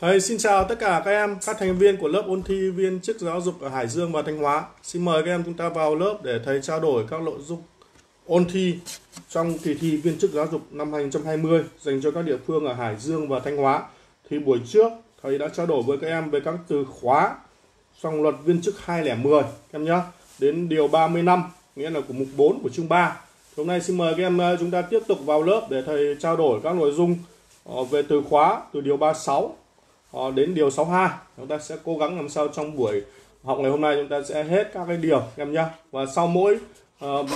Thầy xin chào tất cả các em, các thành viên của lớp ôn thi viên chức giáo dục ở Hải Dương và Thanh Hóa. Xin mời các em chúng ta vào lớp để thầy trao đổi các nội dung ôn thi trong kỳ thi viên chức giáo dục năm 2020 dành cho các địa phương ở Hải Dương và Thanh Hóa. Thì buổi trước thầy đã trao đổi với các em về các từ khóa trong luật viên chức 2010 em nhé. Đến điều 30 năm, nghĩa là của mục 4 của chương 3. Hôm nay xin mời các em ờ, chúng ta tiếp tục vào lớp để thầy trao đổi các nội dung ờ, về từ khóa từ điều 36 Ờ, đến điều 62 chúng ta sẽ cố gắng làm sao trong buổi học ngày hôm nay chúng ta sẽ hết các cái điều em nhá và sau mỗi uh,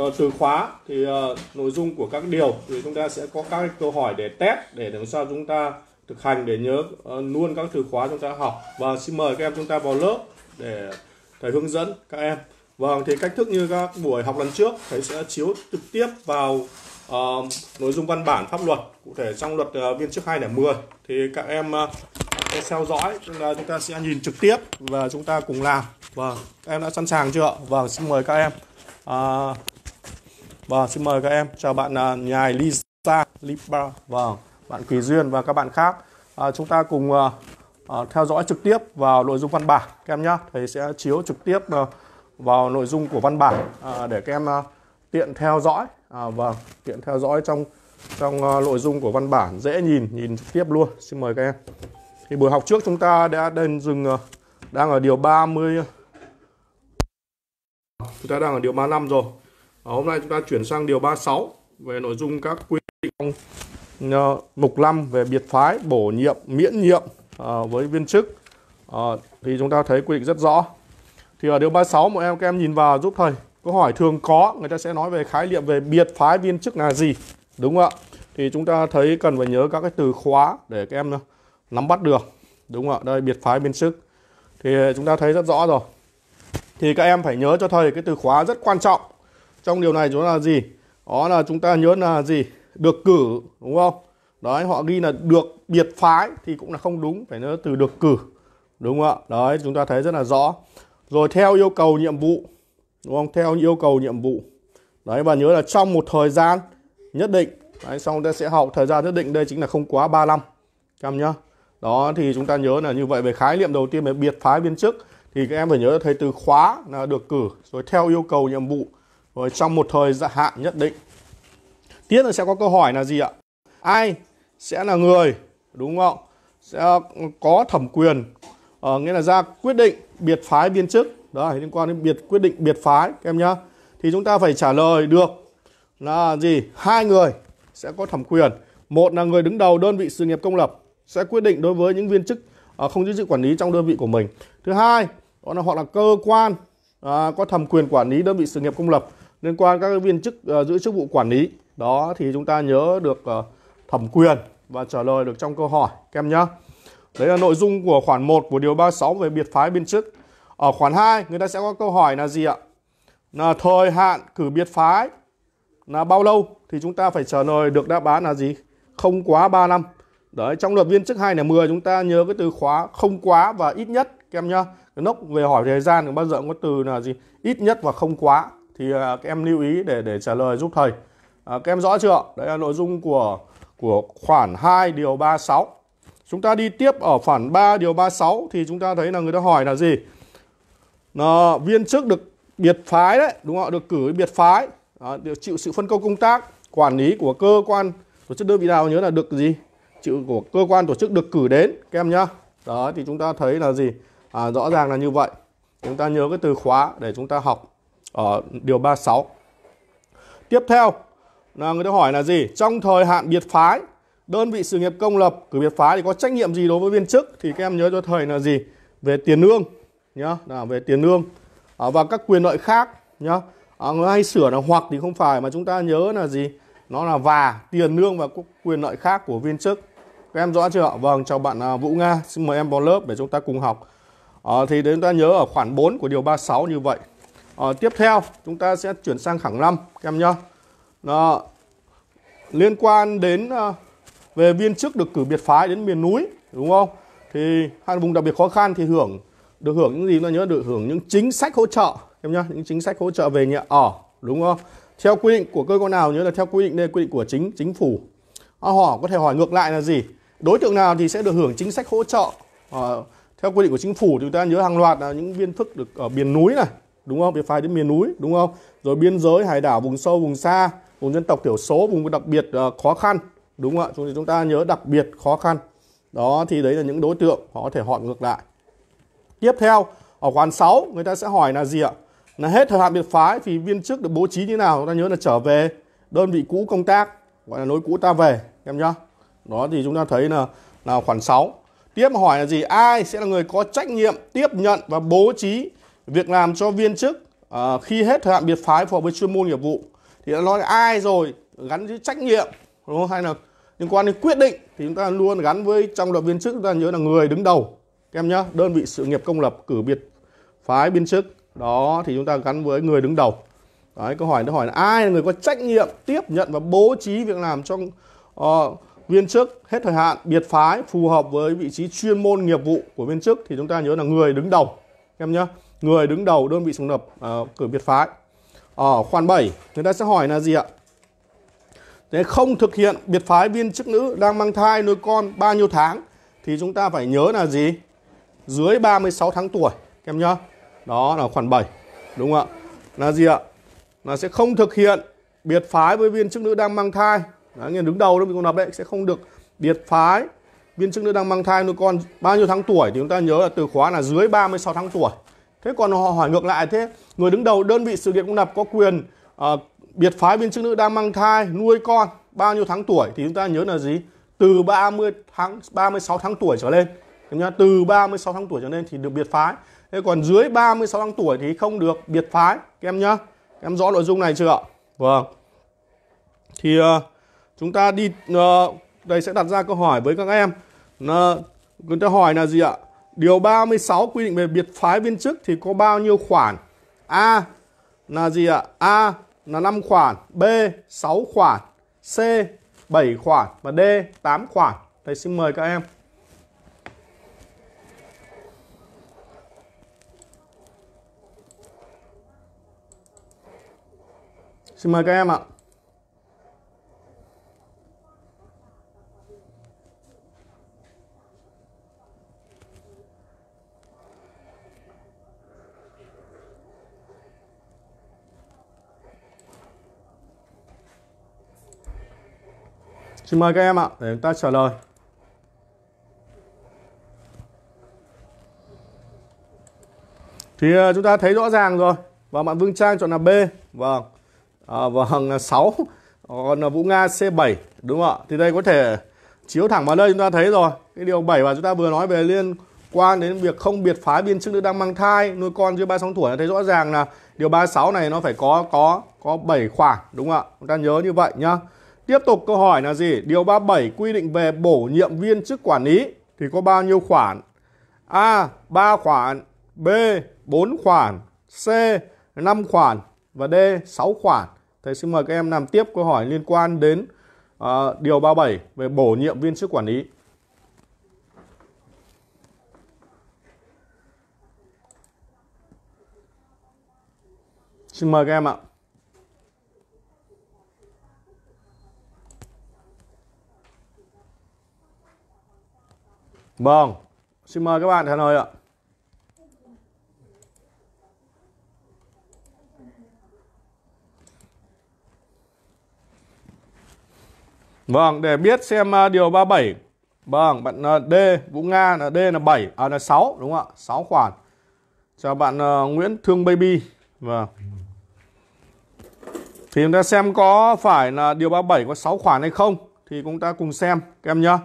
uh, từ khóa thì uh, nội dung của các điều thì chúng ta sẽ có các cái câu hỏi để test để làm sao chúng ta thực hành để nhớ uh, luôn các từ khóa chúng ta học và xin mời các em chúng ta vào lớp để thầy hướng dẫn các em vâng thì cách thức như các buổi học lần trước thầy sẽ chiếu trực tiếp vào uh, nội dung văn bản pháp luật cụ thể trong luật uh, viên chức 210 thì các em uh, theo dõi chúng ta, chúng ta sẽ nhìn trực tiếp và chúng ta cùng làm và vâng, các em đã sẵn sàng chưa và vâng, xin mời các em uh, vâng xin mời các em chào bạn uh, nhài Lisa Libra và vâng, bạn Kỳ Duyên và các bạn khác uh, chúng ta cùng uh, uh, theo dõi trực tiếp vào nội dung văn bản các em nhé thầy sẽ chiếu trực tiếp uh, vào nội dung của văn bản uh, để các em uh, tiện theo dõi à, vâng tiện theo dõi trong trong ờ, nội dung của văn bản dễ nhìn nhìn trực tiếp luôn xin mời các em thì buổi học trước chúng ta đã đến dừng ờ, đang ở điều 30 chúng ta đang ở điều 35 rồi à, hôm nay chúng ta chuyển sang điều 36 về nội dung các quy định trong ờ, mục 5 về biệt phái bổ nhiệm miễn nhiệm uh, với viên chức uh, thì chúng ta thấy quy định rất rõ thì ở điều 36 một em các em nhìn vào giúp thầy câu hỏi thường có người ta sẽ nói về khái niệm về biệt phái viên chức là gì đúng không ạ thì chúng ta thấy cần phải nhớ các cái từ khóa để các em nắm bắt được đúng không ạ đây biệt phái viên chức thì chúng ta thấy rất rõ rồi thì các em phải nhớ cho thầy cái từ khóa rất quan trọng trong điều này chúng là gì đó là chúng ta nhớ là gì được cử đúng không đấy họ ghi là được biệt phái thì cũng là không đúng phải nhớ từ được cử đúng không ạ đấy chúng ta thấy rất là rõ rồi theo yêu cầu nhiệm vụ đúng không theo yêu cầu nhiệm vụ đấy và nhớ là trong một thời gian nhất định đấy, xong ta sẽ học thời gian nhất định đây chính là không quá 3 năm em nhá đó thì chúng ta nhớ là như vậy về khái niệm đầu tiên về biệt phái viên chức thì các em phải nhớ là thầy từ khóa là được cử rồi theo yêu cầu nhiệm vụ rồi trong một thời hạn nhất định tiếp là sẽ có câu hỏi là gì ạ ai sẽ là người đúng không sẽ có thẩm quyền uh, nghĩa là ra quyết định biệt phái viên chức Đấy, liên quan đến biệt quyết định biệt phái các em nhá. Thì chúng ta phải trả lời được là gì? Hai người sẽ có thẩm quyền. Một là người đứng đầu đơn vị sự nghiệp công lập sẽ quyết định đối với những viên chức à, không giữ chức quản lý trong đơn vị của mình. Thứ hai, đó là hoặc là cơ quan à, có thẩm quyền quản lý đơn vị sự nghiệp công lập liên quan các viên chức à, giữ chức vụ quản lý. Đó thì chúng ta nhớ được thẩm quyền và trả lời được trong câu hỏi các em nhé. Đấy là nội dung của khoản 1 của điều 36 về biệt phái biên chức. Ở khoản 2 người ta sẽ có câu hỏi là gì ạ? Là thời hạn cử biệt phái là bao lâu thì chúng ta phải trả lời được đáp án là gì? Không quá 3 năm. Đấy, trong luật viên chức hai là mười chúng ta nhớ cái từ khóa không quá và ít nhất các em nhá. Cái nốc về hỏi thời gian thì bao giờ cũng có từ là gì? Ít nhất và không quá thì à, các em lưu ý để để trả lời giúp thầy. À, các em rõ chưa? Đấy là nội dung của của khoản 2 điều 36. Chúng ta đi tiếp ở khoản 3 điều 36 thì chúng ta thấy là người ta hỏi là gì? nó viên chức được biệt phái đấy đúng không được cử biệt phái được chịu sự phân công công tác quản lý của cơ quan tổ chức đơn vị nào nhớ là được gì chịu của cơ quan tổ chức được cử đến các em nhá đó thì chúng ta thấy là gì à, rõ ràng là như vậy chúng ta nhớ cái từ khóa để chúng ta học ở điều 36 tiếp theo là người ta hỏi là gì trong thời hạn biệt phái đơn vị sự nghiệp công lập cử biệt phái thì có trách nhiệm gì đối với viên chức thì các em nhớ cho thầy là gì về tiền lương nhá là về tiền lương à, và các quyền lợi khác nhá à, người hay sửa là hoặc thì không phải mà chúng ta nhớ là gì nó là và tiền lương và quyền lợi khác của viên chức các em rõ chưa vâng chào bạn à, Vũ Nga xin mời em vào lớp để chúng ta cùng học à, thì đến chúng ta nhớ ở khoản 4 của điều 36 như vậy à, tiếp theo chúng ta sẽ chuyển sang khẳng 5 các em nhá à, liên quan đến à, về viên chức được cử biệt phái đến miền núi đúng không thì hai vùng đặc biệt khó khăn thì hưởng được hưởng những gì chúng nhớ được hưởng những chính sách hỗ trợ em nhá những chính sách hỗ trợ về nhà ở đúng không theo quy định của cơ quan nào nhớ là theo quy định đây quy định của chính chính phủ à, họ có thể hỏi ngược lại là gì đối tượng nào thì sẽ được hưởng chính sách hỗ trợ à, theo quy định của chính phủ chúng ta nhớ hàng loạt là những viên thức được ở miền núi này đúng không biệt phái đến miền núi đúng không rồi biên giới hải đảo vùng sâu vùng xa vùng dân tộc thiểu số vùng đặc biệt uh, khó khăn đúng không ạ chúng ta nhớ đặc biệt khó khăn đó thì đấy là những đối tượng họ có thể hỏi ngược lại Tiếp theo, ở khoản 6 người ta sẽ hỏi là gì ạ? Là hết thời hạn biệt phái thì viên chức được bố trí như nào? Chúng ta nhớ là trở về đơn vị cũ công tác, gọi là nối cũ ta về, em nhá. Đó thì chúng ta thấy là là khoản 6. Tiếp hỏi là gì? Ai sẽ là người có trách nhiệm tiếp nhận và bố trí việc làm cho viên chức à, khi hết thời hạn biệt phái phù hợp với chuyên môn nghiệp vụ? Thì đã nói ai rồi gắn với trách nhiệm đúng không? Hay là liên quan đến quyết định thì chúng ta luôn gắn với trong luật viên chức chúng ta nhớ là người đứng đầu các em nhé, đơn vị sự nghiệp công lập cử biệt phái biên chức. Đó thì chúng ta gắn với người đứng đầu. Đấy, câu hỏi nó hỏi là ai là người có trách nhiệm tiếp nhận và bố trí việc làm cho uh, viên chức hết thời hạn biệt phái phù hợp với vị trí chuyên môn nghiệp vụ của viên chức thì chúng ta nhớ là người đứng đầu em nhé người đứng đầu đơn vị sáng lập uh, ờ, cử biệt phái ở khoản 7 người ta sẽ hỏi là gì ạ thế không thực hiện biệt phái viên chức nữ đang mang thai nuôi con bao nhiêu tháng thì chúng ta phải nhớ là gì dưới 36 tháng tuổi em nhá. Đó là khoản 7. Đúng không ạ? Là gì ạ? Là sẽ không thực hiện biệt phái với viên chức nữ đang mang thai. Đấy, nghe đứng đầu đó mình còn đọc đấy sẽ không được biệt phái viên chức nữ đang mang thai nuôi con bao nhiêu tháng tuổi thì chúng ta nhớ là từ khóa là dưới 36 tháng tuổi. Thế còn họ hỏi ngược lại thế, người đứng đầu đơn vị sự nghiệp công lập có quyền uh, biệt phái viên chức nữ đang mang thai nuôi con bao nhiêu tháng tuổi thì chúng ta nhớ là gì? Từ 30 tháng 36 tháng tuổi trở lên nhá. từ 36 tháng tuổi trở lên thì được biệt phái thế còn dưới 36 tháng tuổi thì không được biệt phái các em nhá các em rõ nội dung này chưa ạ vâng thì uh, chúng ta đi uh, đây sẽ đặt ra câu hỏi với các em uh, người ta hỏi là gì ạ điều 36 quy định về biệt phái viên chức thì có bao nhiêu khoản a là gì ạ a là 5 khoản b 6 khoản c 7 khoản và d 8 khoản thầy xin mời các em Xin mời các em ạ. Xin mời các em ạ, để chúng ta trả lời. Thì ờ, chúng ta thấy rõ ràng rồi. Và bạn Vương Trang chọn là B. Vâng à, và hằng 6 còn là Vũ Nga C7 đúng không ạ thì đây có thể chiếu thẳng vào đây chúng ta thấy rồi cái điều 7 và chúng ta vừa nói về liên quan đến việc không biệt phái biên chức nữ đang mang thai nuôi con dưới 36 tuổi thấy rõ ràng là điều 36 này nó phải có có có 7 khoản đúng không ạ chúng ta nhớ như vậy nhá tiếp tục câu hỏi là gì điều 37 quy định về bổ nhiệm viên chức quản lý thì có bao nhiêu khoản A 3 khoản B 4 khoản C 5 khoản và D 6 khoản Thầy xin mời các em làm tiếp câu hỏi liên quan đến uh, điều 37 về bổ nhiệm viên chức quản lý. Xin mời các em ạ. Vâng, xin mời các bạn trả lời ạ. Vâng, để biết xem à, điều 37. Vâng, bạn à, D, Vũ Nga là D là 7, à là 6 đúng không ạ? 6 khoản. Chào bạn uh, Nguyễn Thương Baby. Vâng. Thì chúng ta xem có phải là điều 37 có 6 khoản hay không thì chúng ta cùng xem các em nhá.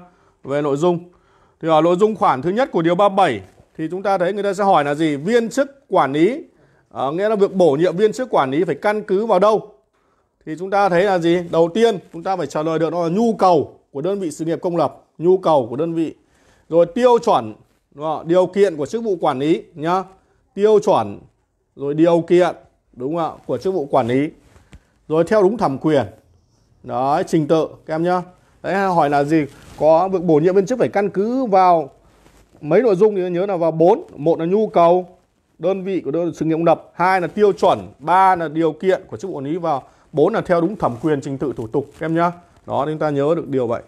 Về nội dung. Thì ở nội dung khoản thứ nhất của điều 37 thì chúng ta thấy người ta sẽ hỏi là gì? Viên chức quản lý. À, nghĩa là việc bổ nhiệm viên chức quản lý phải căn cứ vào đâu? thì chúng ta thấy là gì đầu tiên chúng ta phải trả lời được nó là nhu cầu của đơn vị sự nghiệp công lập nhu cầu của đơn vị rồi tiêu chuẩn đúng không? điều kiện của chức vụ quản lý nhá tiêu chuẩn rồi điều kiện đúng không ạ của chức vụ quản lý rồi theo đúng thẩm quyền đấy trình tự các em nhá đấy hỏi là gì có việc bổ nhiệm viên chức phải căn cứ vào mấy nội dung thì nhớ là vào bốn một là nhu cầu đơn vị của đơn sự nghiệp công lập hai là tiêu chuẩn ba là điều kiện của chức vụ quản lý vào 4 là theo đúng thẩm quyền trình tự thủ tục em nhá đó chúng ta nhớ được điều vậy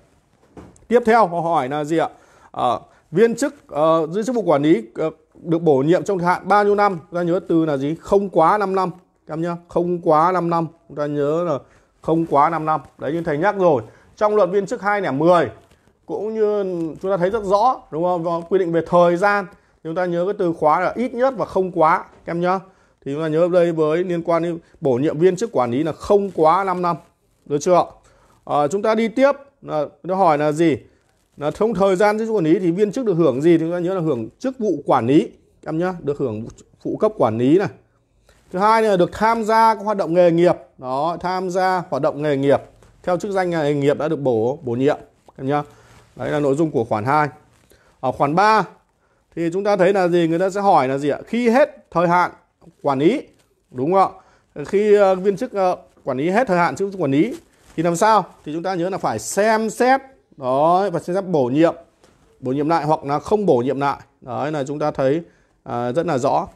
tiếp theo họ hỏi là gì ạ à, viên chức uh, chức vụ quản lý uh, được bổ nhiệm trong thời hạn bao nhiêu năm chúng ta nhớ từ là gì không quá 5 năm em nhá không quá 5 năm chúng ta nhớ là không quá 5 năm đấy như thầy nhắc rồi trong luật viên chức 2 lẻ 10 cũng như chúng ta thấy rất rõ đúng không quy định về thời gian chúng ta nhớ cái từ khóa là ít nhất và không quá em nhá thì chúng ta nhớ đây với liên quan đến bổ nhiệm viên chức quản lý là không quá 5 năm được chưa à, chúng ta đi tiếp là nó hỏi là gì là trong thời gian chức quản lý thì viên chức được hưởng gì thì chúng ta nhớ là hưởng chức vụ quản lý em nhá được hưởng phụ cấp quản lý này thứ hai là được tham gia các hoạt động nghề nghiệp đó tham gia hoạt động nghề nghiệp theo chức danh nghề nghiệp đã được bổ bổ nhiệm em nhá đấy là nội dung của khoản 2 ở khoản 3 thì chúng ta thấy là gì người ta sẽ hỏi là gì ạ khi hết thời hạn quản lý đúng không ạ khi ờ, viên chức ờ, quản lý hết thời hạn chức quản lý thì làm sao thì chúng ta nhớ là phải xem xét đó và xem xét bổ nhiệm bổ nhiệm lại hoặc là không bổ nhiệm lại đấy là chúng ta thấy à, rất là rõ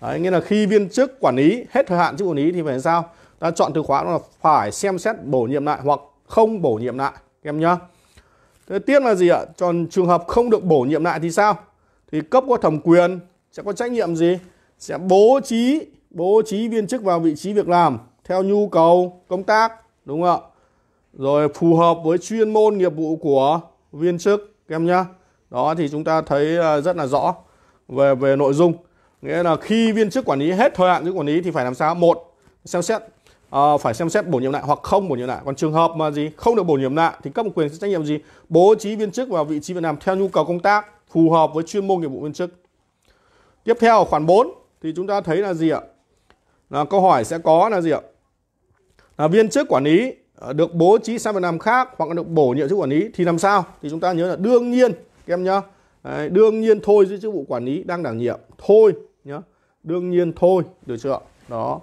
đấy, nghĩa là khi viên chức quản lý hết thời hạn chức quản lý thì phải làm sao ta chọn từ khóa là phải xem xét bổ nhiệm lại hoặc không bổ nhiệm lại em nhá Thế tiếp là gì ạ còn trường hợp không được bổ nhiệm lại thì sao thì cấp có thẩm quyền sẽ có trách nhiệm gì sẽ bố trí bố trí viên chức vào vị trí việc làm theo nhu cầu công tác đúng không ạ rồi phù hợp với chuyên môn nghiệp vụ của viên chức các em nhá đó thì chúng ta thấy ờ, rất là rõ về về nội dung nghĩa là khi viên chức quản lý hết thời hạn chức quản lý thì phải làm sao một xem xét à, phải xem xét bổ nhiệm lại hoặc không bổ nhiệm lại còn trường hợp mà gì không được bổ nhiệm lại thì cấp quyền trách nhiệm gì bố trí viên chức vào vị trí việc làm theo nhu cầu công tác phù hợp với chuyên môn nghiệp vụ viên chức tiếp theo khoản 4 thì chúng ta thấy là gì ạ? Là câu hỏi sẽ có là gì ạ? Là viên chức quản lý ờ, được bố trí sang việc làm khác hoặc là được bổ nhiệm chức quản lý thì làm sao? Thì chúng ta nhớ là đương nhiên các em nhá. Đấy, đương nhiên thôi giữ chức vụ quản lý đang đảm nhiệm. Thôi nhá. Đương nhiên thôi, được chưa? Đó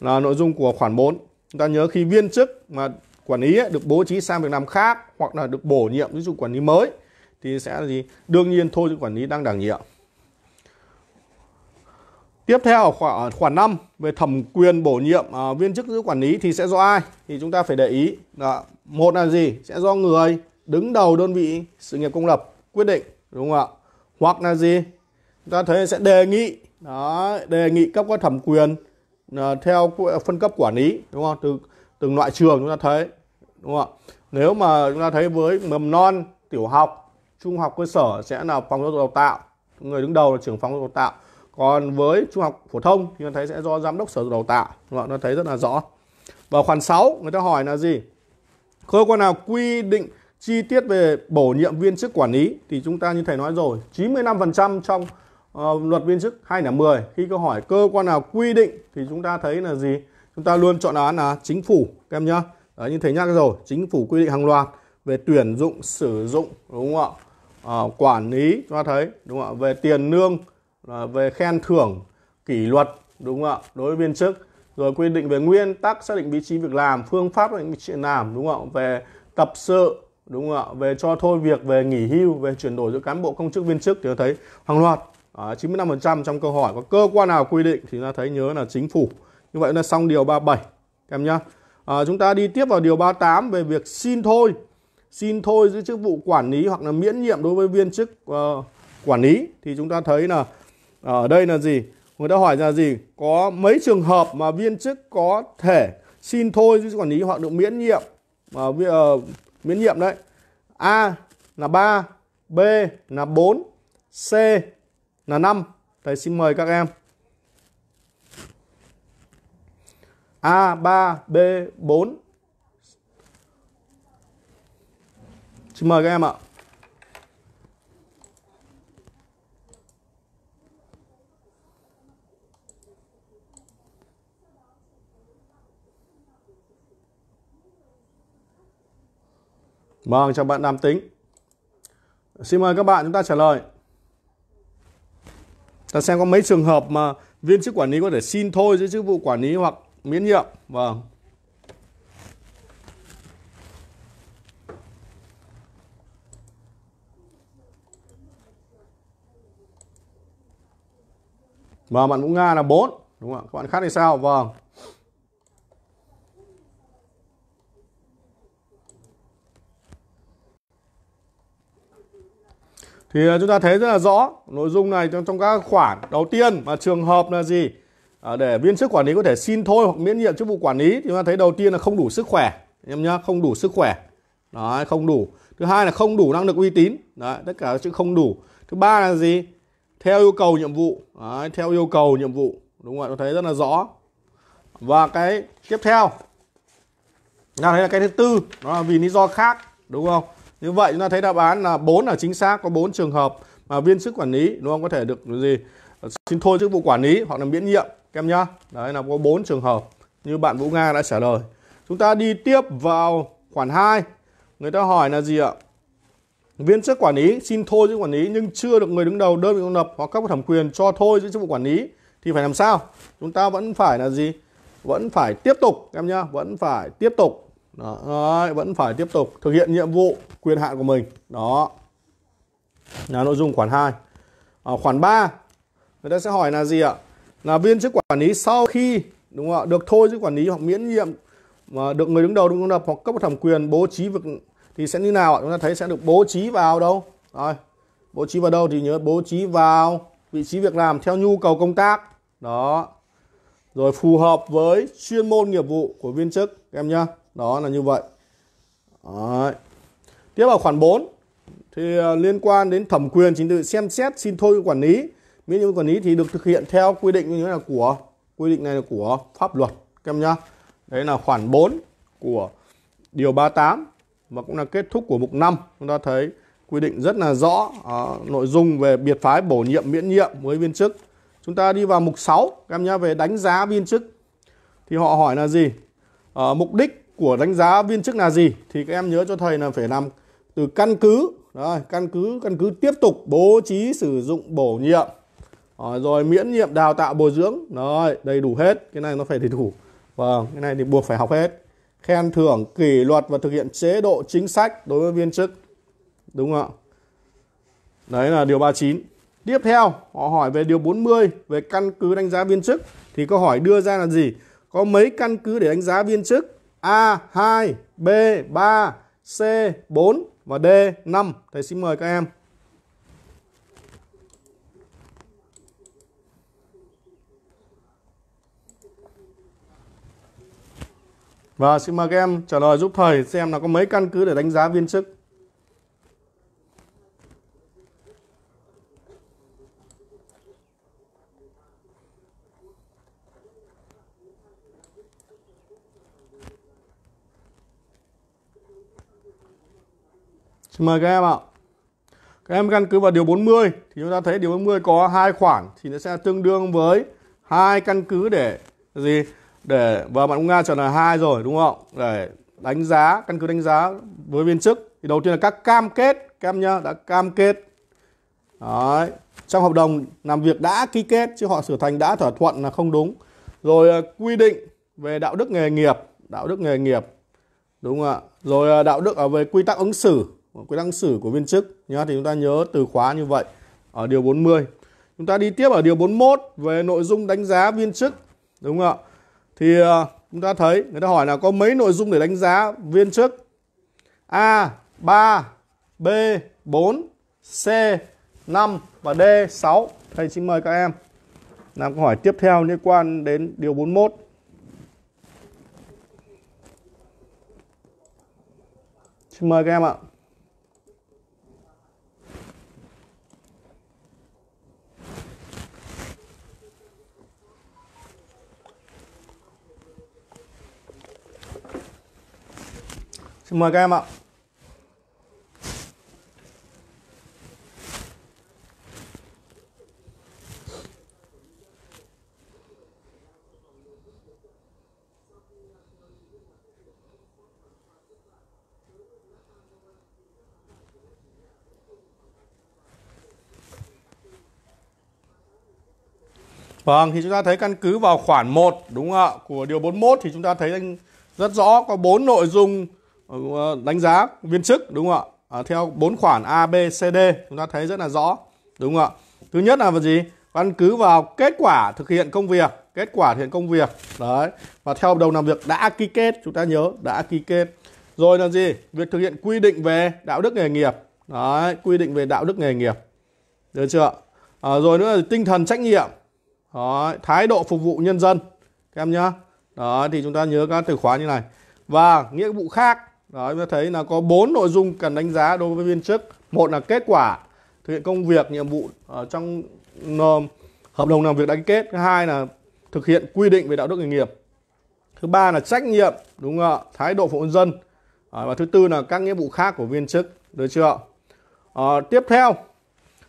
là nội dung của khoản 4. Chúng ta nhớ khi viên chức mà quản lý ấy, được bố trí sang việc làm khác hoặc là được bổ nhiệm chức vụ quản lý mới thì sẽ là gì? Đương nhiên thôi giữ quản lý đang đảm nhiệm. Tiếp theo khoản khoản 5 về thẩm quyền bổ nhiệm uh, viên chức giữ quản lý thì sẽ do ai? Thì chúng ta phải để ý là một là gì? Sẽ do người đứng đầu đơn vị sự nghiệp công lập quyết định đúng không ạ? Hoặc là gì? Chúng ta thấy sẽ đề nghị đó, đề nghị cấp có thẩm quyền uh, theo phân cấp quản lý đúng không? Từ từng loại trường chúng ta thấy đúng không ạ? Nếu mà chúng ta thấy với mầm non, tiểu học, trung học cơ sở sẽ là phòng giáo dục đào tạo, người đứng đầu là trưởng phòng giáo dục đào tạo còn với trung học phổ thông thì chúng thấy sẽ do giám đốc sở dục đào tạo đúng không? nó thấy rất là rõ và khoản 6 người ta hỏi là gì cơ quan nào quy định chi tiết về bổ nhiệm viên chức quản lý thì chúng ta như thầy nói rồi 95% trong uh, luật viên chức hay là 10 khi câu hỏi cơ quan nào quy định thì chúng ta thấy là gì chúng ta luôn chọn án là chính phủ các em nhá Đấy, như thầy nhắc rồi chính phủ quy định hàng loạt về tuyển dụng sử dụng đúng không ạ à, quản lý chúng ta thấy đúng không ạ về tiền lương về khen thưởng kỷ luật đúng không ạ đối với viên chức rồi quy định về nguyên tắc xác định vị trí việc làm phương pháp xác định vị làm đúng không ạ về tập sự đúng không ạ về cho thôi việc về nghỉ hưu về chuyển đổi giữa cán bộ công chức viên chức thì thấy hàng loạt à, 95% trong câu hỏi có cơ quan nào quy định thì ta thấy nhớ là chính phủ như vậy là xong điều 37 em nhá à, chúng ta đi tiếp vào điều 38 về việc xin thôi xin thôi giữ chức vụ quản lý hoặc là miễn nhiệm đối với viên chức uh, quản lý thì chúng ta thấy là ở đây là gì người ta hỏi ra gì có mấy trường hợp mà viên chức có thể xin thôi chứ quản lý hoặc được miễn nhiệm mà uh, miễn nhiệm đấy a là 3 b là 4 c là 5 thầy xin mời các em a 3 b 4 xin mời các em ạ Vâng, chào bạn Nam Tính. Xin mời các bạn chúng ta trả lời. Ta xem có mấy trường hợp mà viên chức quản lý có thể xin thôi giữa chức vụ quản lý hoặc miễn nhiệm. Vâng. Và vâng, bạn Vũ Nga là 4, đúng không ạ? Các bạn khác thì sao? Vâng. thì à, chúng ta thấy rất là rõ nội dung này trong, trong các khoản đầu tiên mà trường hợp là gì à, để viên chức quản lý có thể xin thôi hoặc miễn nhiệm chức vụ quản lý thì chúng ta thấy đầu tiên là không đủ sức khỏe em nhá không đủ sức khỏe Đấy, không đủ thứ hai là không đủ năng lực uy tín Đấy, tất cả chữ không đủ thứ ba là gì theo yêu cầu nhiệm vụ Đấy, theo yêu cầu nhiệm vụ đúng rồi tôi thấy rất là rõ và cái tiếp theo là thấy là cái thứ tư nó là vì lý do khác đúng không như vậy chúng ta thấy đáp án là 4 là chính xác có 4 trường hợp mà viên chức quản lý đúng không có thể được gì xin thôi chức vụ quản lý hoặc là miễn nhiệm các em nhá. Đấy là có 4 trường hợp như bạn Vũ Nga đã trả lời. Chúng ta đi tiếp vào khoản 2. Người ta hỏi là gì ạ? Viên chức quản lý xin thôi chức quản lý nhưng chưa được người đứng đầu đơn vị công lập hoặc cấp thẩm quyền cho thôi chức vụ quản lý thì phải làm sao? Chúng ta vẫn phải là gì? Vẫn phải tiếp tục em nhá, vẫn phải tiếp tục đó, đấy, vẫn phải tiếp tục thực hiện nhiệm vụ quyền hạn của mình đó là nội dung khoản 2 à, ờ, khoản 3 người ta sẽ hỏi là gì ạ là viên chức quản lý sau khi đúng không ạ được thôi chức quản lý hoặc miễn nhiệm mà được người đứng đầu đúng không đập hoặc cấp thẩm quyền bố trí việc thì sẽ như nào ạ chúng ta thấy sẽ được bố trí vào đâu rồi bố trí vào đâu thì nhớ bố trí vào vị trí việc làm theo nhu cầu công tác đó rồi phù hợp với chuyên môn nghiệp vụ của viên chức em nhá đó là như vậy Đấy. tiếp vào khoản 4 thì à, liên quan đến thẩm quyền chính tự xem xét xin thôi quản lý miễn nhiệm quản lý thì được thực hiện theo quy định như thế là của quy định này là của pháp luật các em nhá đấy là khoản 4 của điều 38 và cũng là kết thúc của mục 5 chúng ta thấy quy định rất là rõ à, nội dung về biệt phái bổ nhiệm miễn nhiệm với viên chức chúng ta đi vào mục 6 các em nhá về đánh giá viên chức thì họ hỏi là gì à, mục đích của đánh giá viên chức là gì thì các em nhớ cho thầy là phải làm từ căn cứ rồi căn cứ căn cứ tiếp tục bố trí sử dụng bổ nhiệm rồi, rồi miễn nhiệm đào tạo bồi dưỡng rồi đầy đủ hết cái này nó phải đầy đủ vâng cái này thì buộc phải học hết khen thưởng kỷ luật và thực hiện chế độ chính sách đối với viên chức đúng không ạ đấy là điều 39 tiếp theo họ hỏi về điều 40 về căn cứ đánh giá viên chức thì câu hỏi đưa ra là gì có mấy căn cứ để đánh giá viên chức A2, B3, C4 và D5. Thầy xin mời các em. Và xin mời các em trả lời giúp thầy xem là có mấy căn cứ để đánh giá viên chức. Xin mời các em ạ. Các em căn cứ vào điều 40 thì chúng ta thấy điều 40 có hai khoản thì nó sẽ tương đương với hai căn cứ để gì? Để và bạn Nga trả lời hai rồi đúng không? Để đánh giá căn cứ đánh giá với viên chức thì đầu tiên là các cam kết các em nhá đã cam kết Đấy. trong hợp đồng làm việc đã ký kết chứ họ sửa thành đã thỏa thuận là không đúng rồi à, quy định về đạo đức nghề nghiệp đạo đức nghề nghiệp đúng không ạ rồi à, đạo đức ở à, về quy tắc ứng xử cái năng xử của viên chức nhá thì chúng ta nhớ từ khóa như vậy ở điều 40. Chúng ta đi tiếp ở điều 41 về nội dung đánh giá viên chức đúng không ạ? Thì ờ, chúng ta thấy người ta hỏi là có mấy nội dung để đánh giá viên chức? A 3, B 4, C 5 và D 6. Thầy xin mời các em làm câu hỏi tiếp theo liên quan đến điều 41. Xin mời các em ạ. Xin mời các em ạ. Vâng, thì chúng ta thấy căn cứ vào khoản 1 đúng không ạ? Của điều 41 thì chúng ta thấy rất rõ có bốn nội dung Ờ, đánh giá viên chức đúng không ạ? À, theo bốn khoản A, B, C, D chúng ta thấy rất là rõ đúng không ạ? Thứ nhất là gì? Căn cứ vào kết quả thực hiện công việc, kết quả thực hiện công việc. Đấy. Và theo đầu làm việc đã ký kết, chúng ta nhớ đã ký kết. Rồi là gì? Việc thực hiện quy định về đạo đức nghề nghiệp. Đấy, quy định về đạo đức nghề nghiệp. Được chưa? À, rồi nữa là tinh thần trách nhiệm. Đấy, thái độ phục vụ nhân dân. Các em nhá. đó thì chúng ta nhớ các từ khóa như này. Và nghĩa vụ khác đó, chúng ta thấy là có bốn nội dung cần đánh giá đối với viên chức. Một là kết quả thực hiện công việc, nhiệm vụ ở trong ờ, hợp đồng làm việc đã kết. Thứ hai là thực hiện quy định về đạo đức nghề nghiệp. Thứ ba là trách nhiệm, đúng không ạ? Thái độ phục vụ dân. À, và thứ tư là các nghĩa vụ khác của viên chức, được chưa? À, tiếp theo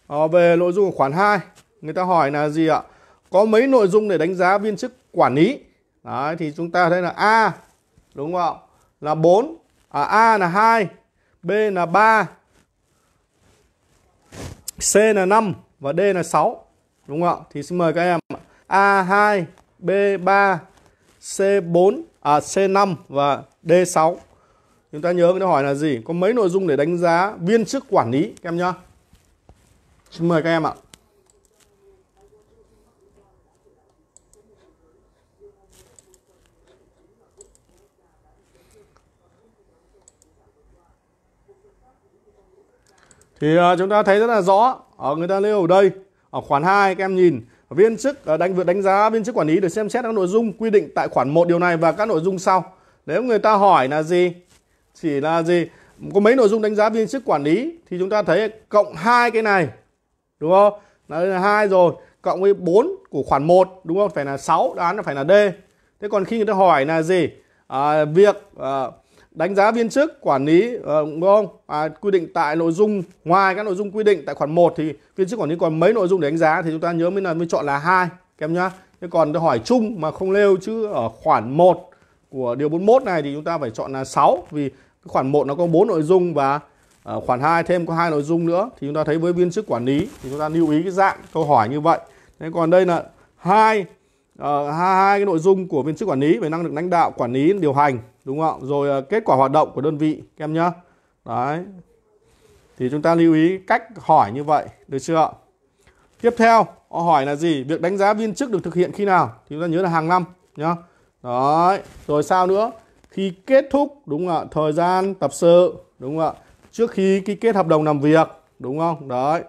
à, về nội dung của khoản 2, người ta hỏi là gì ạ? Có mấy nội dung để đánh giá viên chức quản lý? Đấy, thì chúng ta thấy là A đúng không ạ? Là 4 à, A là 2 B là 3 C là 5 và D là 6 đúng không ạ thì xin mời các em A2 B3 C4 à C5 và D6 chúng ta nhớ cái hỏi là gì có mấy nội dung để đánh giá viên chức quản lý các em nhá xin mời các em ạ thì à, chúng ta thấy rất là rõ ở ờ, người ta nêu ở đây ở khoản 2 các em nhìn viên chức à, đánh vượt đánh giá viên chức quản lý được xem xét các nội dung quy định tại khoản 1 điều này và các nội dung sau nếu người ta hỏi là gì chỉ là gì có mấy nội dung đánh giá viên chức quản lý thì chúng ta thấy cộng hai cái này đúng không là hai rồi cộng với 4 của khoản 1 đúng không phải là 6 đáp án là phải là D thế còn khi người ta hỏi là gì à, việc à, đánh giá viên chức quản lý ờ, đúng không à, quy định tại nội dung ngoài các nội dung quy định tại khoản 1 thì viên chức quản lý còn mấy nội dung để đánh giá thì chúng ta nhớ mới là mới chọn là hai em nhá thế còn hỏi chung mà không nêu chứ ở khoản 1 của điều 41 này thì chúng ta phải chọn là 6 vì cái khoản 1 nó có bốn nội dung và ở ờ, khoản 2 thêm có hai nội dung nữa thì chúng ta thấy với viên chức quản lý thì chúng ta lưu ý cái dạng câu hỏi như vậy thế còn đây là hai ờ, hai cái nội dung của viên chức quản lý về năng lực lãnh đạo quản lý điều hành đúng không rồi à, kết quả hoạt động của đơn vị các em nhá đấy thì chúng ta lưu ý cách hỏi như vậy được chưa tiếp theo họ hỏi là gì việc đánh giá viên chức được thực hiện khi nào thì chúng ta nhớ là hàng năm nhá đấy rồi sao nữa khi kết thúc đúng không ạ thời gian tập sự đúng không ạ trước khi ký kết hợp đồng làm việc đúng không đấy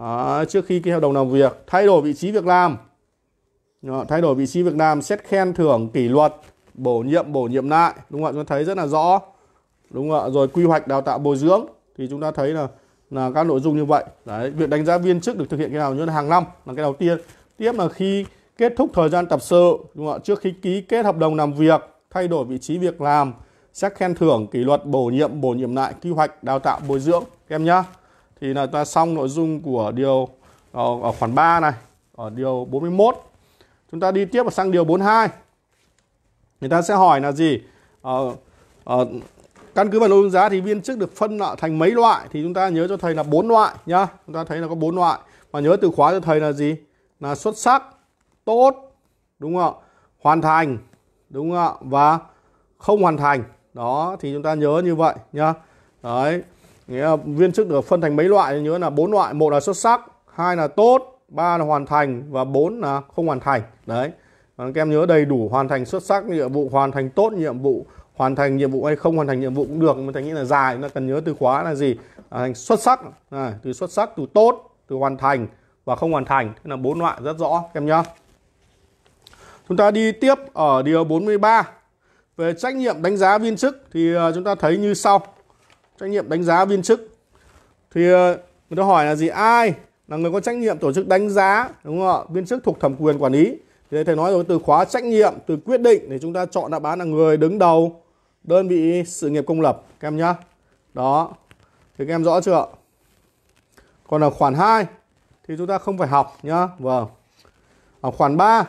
à, trước khi ký hợp đồng làm việc thay đổi vị trí việc làm thay đổi vị trí việc làm xét khen thưởng kỷ luật bổ nhiệm bổ nhiệm lại đúng không ạ chúng ta thấy rất là rõ đúng không ạ rồi quy hoạch đào tạo bồi dưỡng thì chúng ta thấy là là các nội dung như vậy đấy việc đánh giá viên chức được thực hiện cái nào như là hàng năm là cái đầu tiên tiếp là khi kết thúc thời gian tập sự đúng không ạ trước khi ký kết hợp đồng làm việc thay đổi vị trí việc làm xét khen thưởng kỷ luật bổ nhiệm bổ nhiệm lại quy hoạch đào tạo bồi dưỡng em nhá thì là ta xong nội dung của điều ờ, ở khoản 3 này ở điều 41 chúng ta đi tiếp vào sang điều 42 người ta sẽ hỏi là gì uh, uh, căn cứ vào nội dung giá thì viên chức được phân thành mấy loại thì chúng ta nhớ cho thầy là bốn loại nhá chúng ta thấy là có bốn loại và nhớ từ khóa cho thầy là gì là xuất sắc tốt đúng không ạ hoàn thành đúng không ạ và không hoàn thành đó thì chúng ta nhớ như vậy nhá đấy nghĩa viên chức được phân thành mấy loại nhớ là bốn loại một là xuất sắc hai là tốt ba là hoàn thành và bốn là không hoàn thành đấy Vâng, các em nhớ đầy đủ hoàn thành xuất sắc nhiệm vụ, hoàn thành tốt nhiệm vụ, hoàn thành nhiệm vụ hay không hoàn thành nhiệm vụ cũng được. mình thấy nghĩ là dài chúng ta cần nhớ từ khóa là gì? Hoàn thành xuất sắc, à, từ xuất sắc, từ tốt, từ hoàn thành và không hoàn thành. Thế là bốn loại rất rõ các em nhá. Chúng ta đi tiếp ở điều 43. Về trách nhiệm đánh giá viên chức thì à, chúng ta thấy như sau. Trách nhiệm đánh giá viên chức thì à, người ta hỏi là gì? Ai là người có trách nhiệm tổ chức đánh giá đúng không ạ? Viên chức thuộc thẩm quyền quản lý thì thầy nói rồi từ khóa trách nhiệm từ quyết định để chúng ta chọn đáp án là người đứng đầu đơn vị sự nghiệp công lập các em nhá đó thì các em rõ chưa còn ở khoản 2 thì chúng ta không phải học nhá vâng ở khoản 3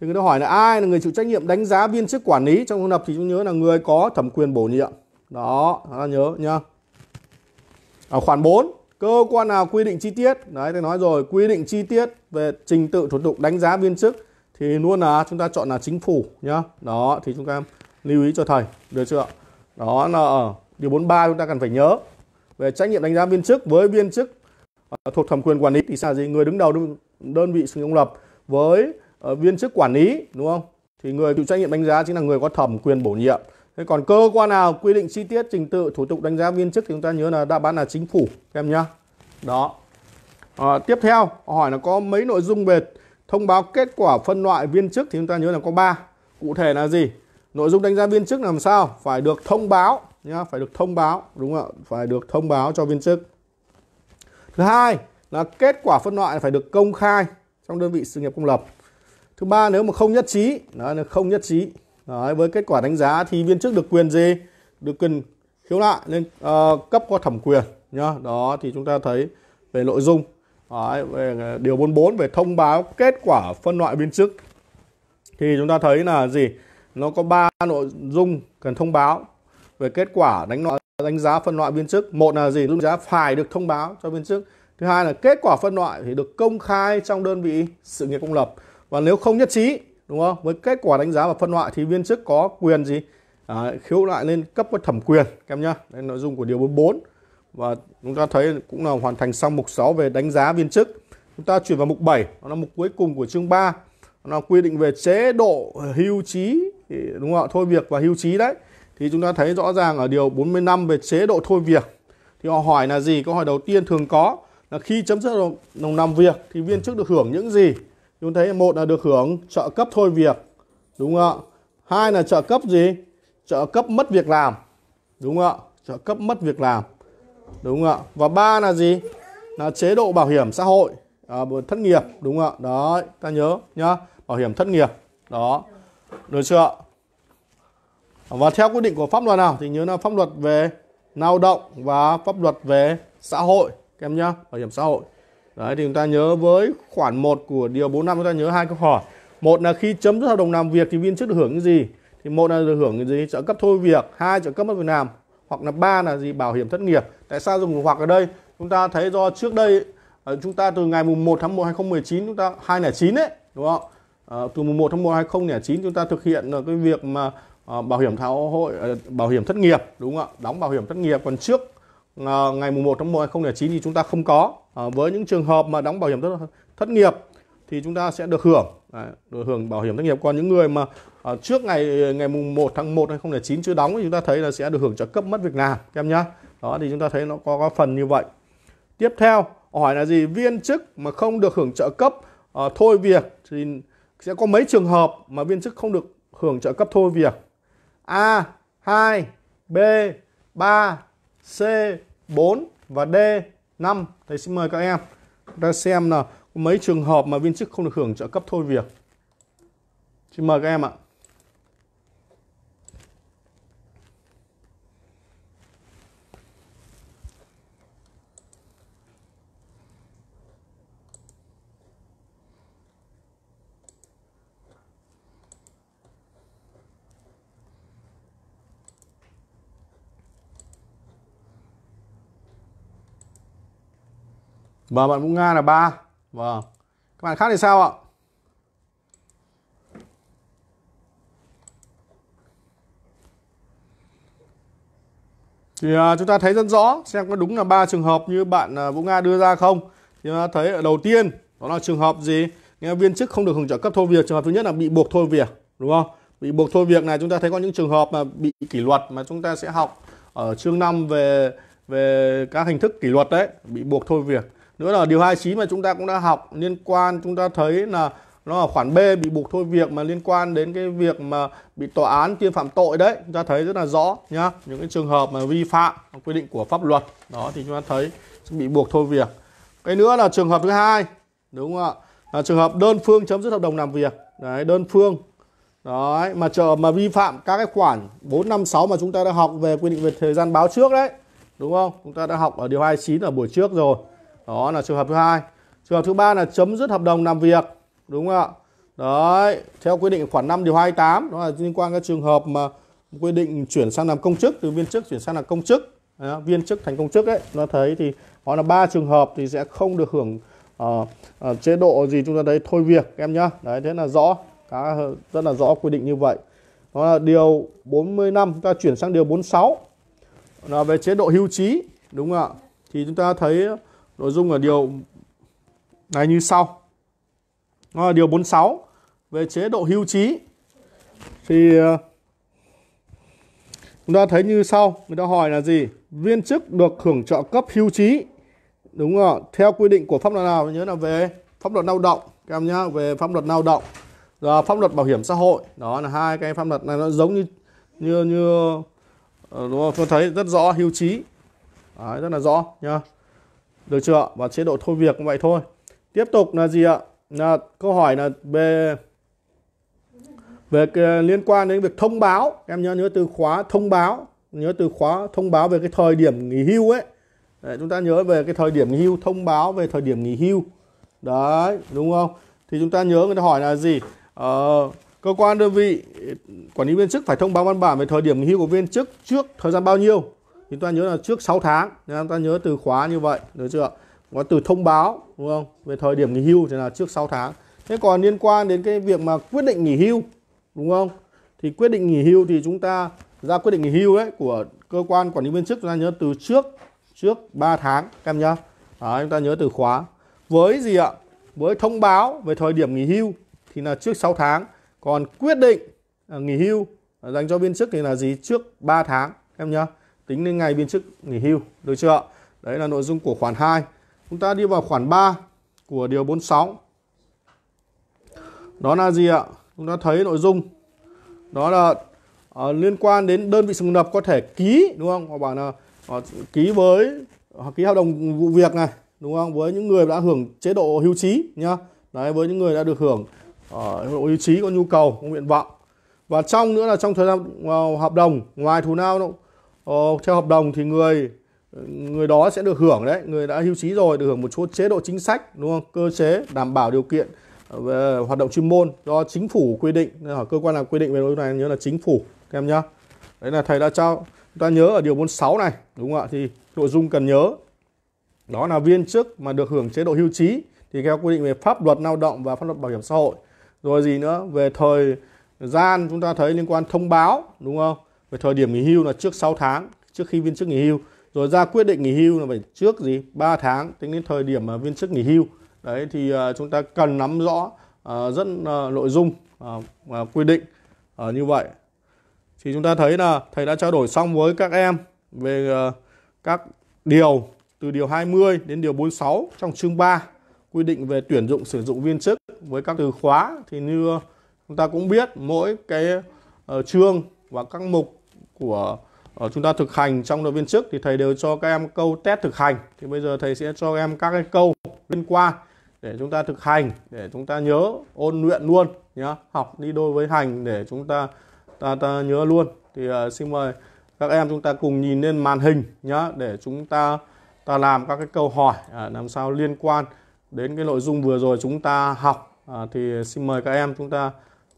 thì người ta hỏi là ai là người chịu trách nhiệm đánh giá viên chức quản lý trong công lập thì chúng nhớ là người có thẩm quyền bổ nhiệm đó chúng nhớ nhá ở khoản 4 cơ quan nào quy định chi tiết đấy tôi nói rồi quy định chi tiết về trình tự thủ tục đánh giá viên chức thì luôn là chúng ta chọn là chính phủ nhá đó thì chúng ta lưu ý cho thầy được chưa đó là ở điều 43 chúng ta cần phải nhớ về trách nhiệm đánh giá viên chức với viên chức ờ, thuộc thẩm quyền quản lý thì sao gì người đứng đầu đơn vị sự công lập với ờ, viên chức quản lý đúng không thì người chịu trách nhiệm đánh giá chính là người có thẩm quyền bổ nhiệm Thế còn cơ quan nào quy định chi tiết trình tự thủ tục đánh giá viên chức thì chúng ta nhớ là đáp án là chính phủ em nhá. Đó. À, tiếp theo hỏi là có mấy nội dung về thông báo kết quả phân loại viên chức thì chúng ta nhớ là có 3. Cụ thể là gì? Nội dung đánh giá viên chức làm sao? Phải được thông báo nhá, phải được thông báo đúng không ạ? Phải được thông báo cho viên chức. Thứ hai là kết quả phân loại phải được công khai trong đơn vị sự nghiệp công lập. Thứ ba nếu mà không nhất trí, đó là không nhất trí Đấy, với kết quả đánh giá thì viên chức được quyền gì được quyền khiếu nại lên uh, cấp qua thẩm quyền nhá đó thì chúng ta thấy về nội dung Đấy, về ờ, điều 44 về thông báo kết quả phân loại viên chức thì chúng ta thấy là gì nó có 3 nội dung cần thông báo về kết quả đánh loại đánh giá phân loại viên chức một là gì đánh giá phải được thông báo cho viên chức thứ hai là kết quả phân loại thì được công khai trong đơn vị sự nghiệp công lập và nếu không nhất trí đúng không với kết quả đánh giá và phân loại thì viên chức có quyền gì à, khiếu lại lên cấp có thẩm quyền các em nhá đây nội dung của điều 44 và chúng ta thấy cũng là hoàn thành xong mục 6 về đánh giá viên chức chúng ta chuyển vào mục 7 nó là mục cuối cùng của chương 3 nó quy định về chế độ hưu trí đúng không ạ thôi việc và hưu trí đấy thì chúng ta thấy rõ ràng ở điều 45 về chế độ thôi việc thì họ hỏi là gì câu hỏi đầu tiên thường có là khi chấm dứt đồng, đồng làm việc thì viên chức được hưởng những gì chúng thấy một là được hưởng trợ cấp thôi việc đúng không ạ hai là trợ cấp gì trợ cấp mất việc làm đúng không ạ trợ cấp mất việc làm đúng không ạ và ba là gì là chế độ bảo hiểm xã hội à, thất nghiệp đúng không ạ đó ta nhớ nhá bảo hiểm thất nghiệp đó được chưa và theo quy định của pháp luật nào thì nhớ là pháp luật về lao động và pháp luật về xã hội em nhá bảo hiểm xã hội Đấy thì chúng ta nhớ với khoản 1 của điều 45 chúng ta nhớ hai câu hỏi. Một là khi chấm dứt hợp đồng làm việc thì viên chức được hưởng cái gì? Thì một là được hưởng cái gì? Trợ cấp thôi việc, hai trợ cấp mất việc làm, hoặc là ba là gì? Bảo hiểm thất nghiệp. Tại sao dùng hoặc ở đây? Chúng ta thấy do trước đây ờ, chúng ta từ ngày mùng 1 tháng 1 2019 chúng ta 209 đấy, đúng không? À, từ mùng 1 tháng 1 2009 chúng ta thực hiện cái việc mà ờ, bảo hiểm xã hội bảo hiểm thất nghiệp đúng không ạ? Đóng bảo hiểm thất nghiệp còn trước Ờ, ngày mùng 1 tháng 1 2009 thì chúng ta không có ờ, với những trường hợp mà đóng bảo hiểm thất, thất nghiệp thì chúng ta sẽ được hưởng được hưởng bảo hiểm thất nghiệp còn những người mà ờ, trước ngày ngày mùng 1 tháng 1 2009 chưa đóng thì chúng ta thấy là sẽ được hưởng trợ cấp mất việc làm các em nhá đó thì chúng ta thấy nó có, có phần như vậy tiếp theo hỏi là gì viên chức mà không được hưởng trợ cấp à, thôi việc thì sẽ có mấy trường hợp mà viên chức không được hưởng trợ cấp thôi việc A 2 B 3 C 4 và D 5. Thầy xin mời các em. ra xem là mấy trường hợp mà viên chức không được hưởng trợ cấp thôi việc. Xin mời các em ạ. và vâng, bạn Vũ Nga là 3 vâng các bạn khác thì sao ạ thì à, chúng ta thấy rất rõ xem có đúng là ba trường hợp như bạn à, Vũ Nga đưa ra không thì chúng ta thấy ở đầu tiên đó là trường hợp gì nghe viên chức không được hưởng trợ cấp thôi việc trường hợp thứ nhất là bị buộc thôi việc đúng không bị buộc thôi việc này chúng ta thấy có những trường hợp mà bị kỷ luật mà chúng ta sẽ học ở chương 5 về về các hình thức kỷ luật đấy bị buộc thôi việc nữa là điều 29 mà chúng ta cũng đã học liên quan chúng ta thấy là nó là khoản B bị buộc thôi việc mà liên quan đến cái việc mà bị tòa án tuyên phạm tội đấy chúng ta thấy rất là rõ nhá những cái trường hợp mà vi phạm quy định của pháp luật đó thì chúng ta thấy bị buộc thôi việc cái nữa là trường hợp thứ hai đúng không ạ là trường hợp đơn phương chấm dứt hợp đồng làm việc đấy đơn phương đấy mà chờ mà vi phạm các cái khoản 456 mà chúng ta đã học về quy định về thời gian báo trước đấy đúng không chúng ta đã học ở điều 29 ở buổi trước rồi đó là trường hợp thứ hai trường hợp thứ ba là chấm dứt hợp đồng làm việc đúng không ạ đấy theo quy định khoản 5 điều 28 đó là liên quan các trường hợp mà quy định chuyển sang làm công chức từ viên chức chuyển sang làm công chức đó, viên chức thành công chức ấy nó thấy thì đó là ba trường hợp thì sẽ không được hưởng uh, uh, chế độ gì chúng ta thấy thôi việc em nhá đấy thế là rõ cá rất là rõ quy định như vậy đó là điều 45 chúng ta chuyển sang điều 46 là về chế độ hưu trí đúng không ạ thì chúng ta thấy nội dung ở điều này như sau nó là điều 46 về chế độ hưu trí thì ờ, chúng ta thấy như sau người ta hỏi là gì viên chức được hưởng trợ cấp hưu trí đúng không theo quy định của pháp luật nào nhớ là về pháp luật lao động các em nhá về pháp luật lao động rồi pháp luật bảo hiểm xã hội đó là hai cái pháp luật này nó giống như như như ờ, đúng không tôi thấy rất rõ hưu trí Đấy, rất là rõ nhá được chưa Và chế độ thôi việc cũng vậy thôi. Tiếp tục là gì ạ? Là câu hỏi là về về liên quan đến việc thông báo em nhớ nhớ từ khóa thông báo nhớ từ khóa thông báo về cái thời điểm nghỉ hưu ấy đấy, chúng ta nhớ về cái thời điểm nghỉ hưu thông báo về thời điểm nghỉ hưu đấy đúng không thì chúng ta nhớ người ta hỏi là gì ờ, cơ quan đơn vị quản lý viên chức phải thông báo văn bản về thời điểm nghỉ hưu của viên chức trước thời gian bao nhiêu thì ta nhớ là trước 6 tháng nên ta nhớ từ khóa như vậy được chưa có từ thông báo đúng không về thời điểm nghỉ hưu thì là trước 6 tháng thế còn liên quan đến cái việc mà quyết định nghỉ hưu đúng không thì quyết định nghỉ hưu thì chúng ta ra quyết định nghỉ hưu ấy của cơ quan quản lý viên chức chúng ta nhớ từ trước trước 3 tháng các em nhá Đó, chúng ta nhớ từ khóa với gì ạ với thông báo về thời điểm nghỉ hưu thì là trước 6 tháng còn quyết định à, nghỉ hưu dành cho viên chức thì là gì trước 3 tháng em nhá tính đến ngày biên chức nghỉ hưu được chưa đấy là nội dung của khoản 2 chúng ta đi vào khoản 3 của điều 46 đó là gì ạ chúng ta thấy nội dung đó là uh, liên quan đến đơn vị sự lập có thể ký đúng không họ bảo là họ ờ, ký với họ ờ, ký hợp đồng vụ việc này đúng không với những người đã hưởng chế độ hưu trí nhá đấy với những người đã được hưởng uh, hưu trí có nhu cầu có nguyện vọng và trong nữa là trong thời gian uh, hợp đồng ngoài thù lao ờ, theo hợp đồng thì người người đó sẽ được hưởng đấy người đã hưu trí rồi được hưởng một số chế độ chính sách đúng không cơ chế đảm bảo điều kiện về ờ, hoạt động chuyên môn do chính phủ quy định ở cơ quan nào quy định về nội này nhớ là chính phủ các em nhá đấy là thầy đã cho chúng ta nhớ ở điều 46 này đúng không ạ thì nội dung cần nhớ đó là viên chức mà được hưởng chế độ hưu trí thì theo quy định về pháp luật lao động và pháp luật bảo hiểm xã hội rồi gì nữa về thời gian chúng ta thấy liên quan thông báo đúng không về thời điểm nghỉ hưu là trước 6 tháng trước khi viên chức nghỉ hưu rồi ra quyết định nghỉ hưu là phải trước gì 3 tháng tính đến thời điểm mà viên chức nghỉ hưu đấy thì ờ, chúng ta cần nắm rõ ờ, rất ờ, nội dung quy định như vậy thì chúng ta thấy là thầy đã trao đổi xong với các em về các điều từ điều 20 đến điều 46 trong chương 3 quy định về tuyển dụng sử dụng viên chức với các từ khóa thì như chúng ta cũng biết mỗi cái chương và các mục của uh, chúng ta thực hành trong lớp viên chức thì thầy đều cho các em câu test thực hành thì bây giờ thầy sẽ cho em các cái câu liên quan để chúng ta thực hành để chúng ta nhớ ôn luyện luôn nhá học đi đôi với hành để chúng ta ta, ta nhớ luôn thì uh, xin mời các em chúng ta cùng nhìn lên màn hình nhá để chúng ta ta làm các cái câu hỏi à, làm sao liên quan đến cái nội dung vừa rồi chúng ta học à, thì xin mời các em chúng ta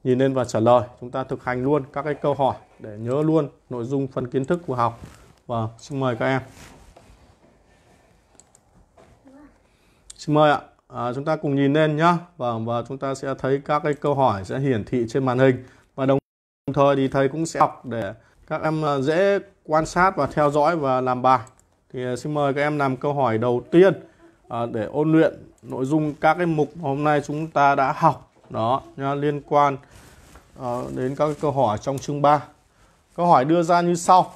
nhìn lên và trả lời chúng ta thực hành luôn các cái câu hỏi để nhớ luôn nội dung phần kiến thức của học và xin mời các em xin mời ạ à, chúng ta cùng nhìn lên nhá và và chúng ta sẽ thấy các cái câu hỏi sẽ hiển thị trên màn hình và đồng thời thì thầy cũng sẽ học để các em à, dễ quan sát và theo dõi và làm bài thì à, xin mời các em làm câu hỏi đầu tiên à, để ôn luyện nội dung các cái mục hôm nay chúng ta đã học đó nhá, liên quan Ờ, đến các câu hỏi trong chương 3. Câu hỏi đưa ra như sau.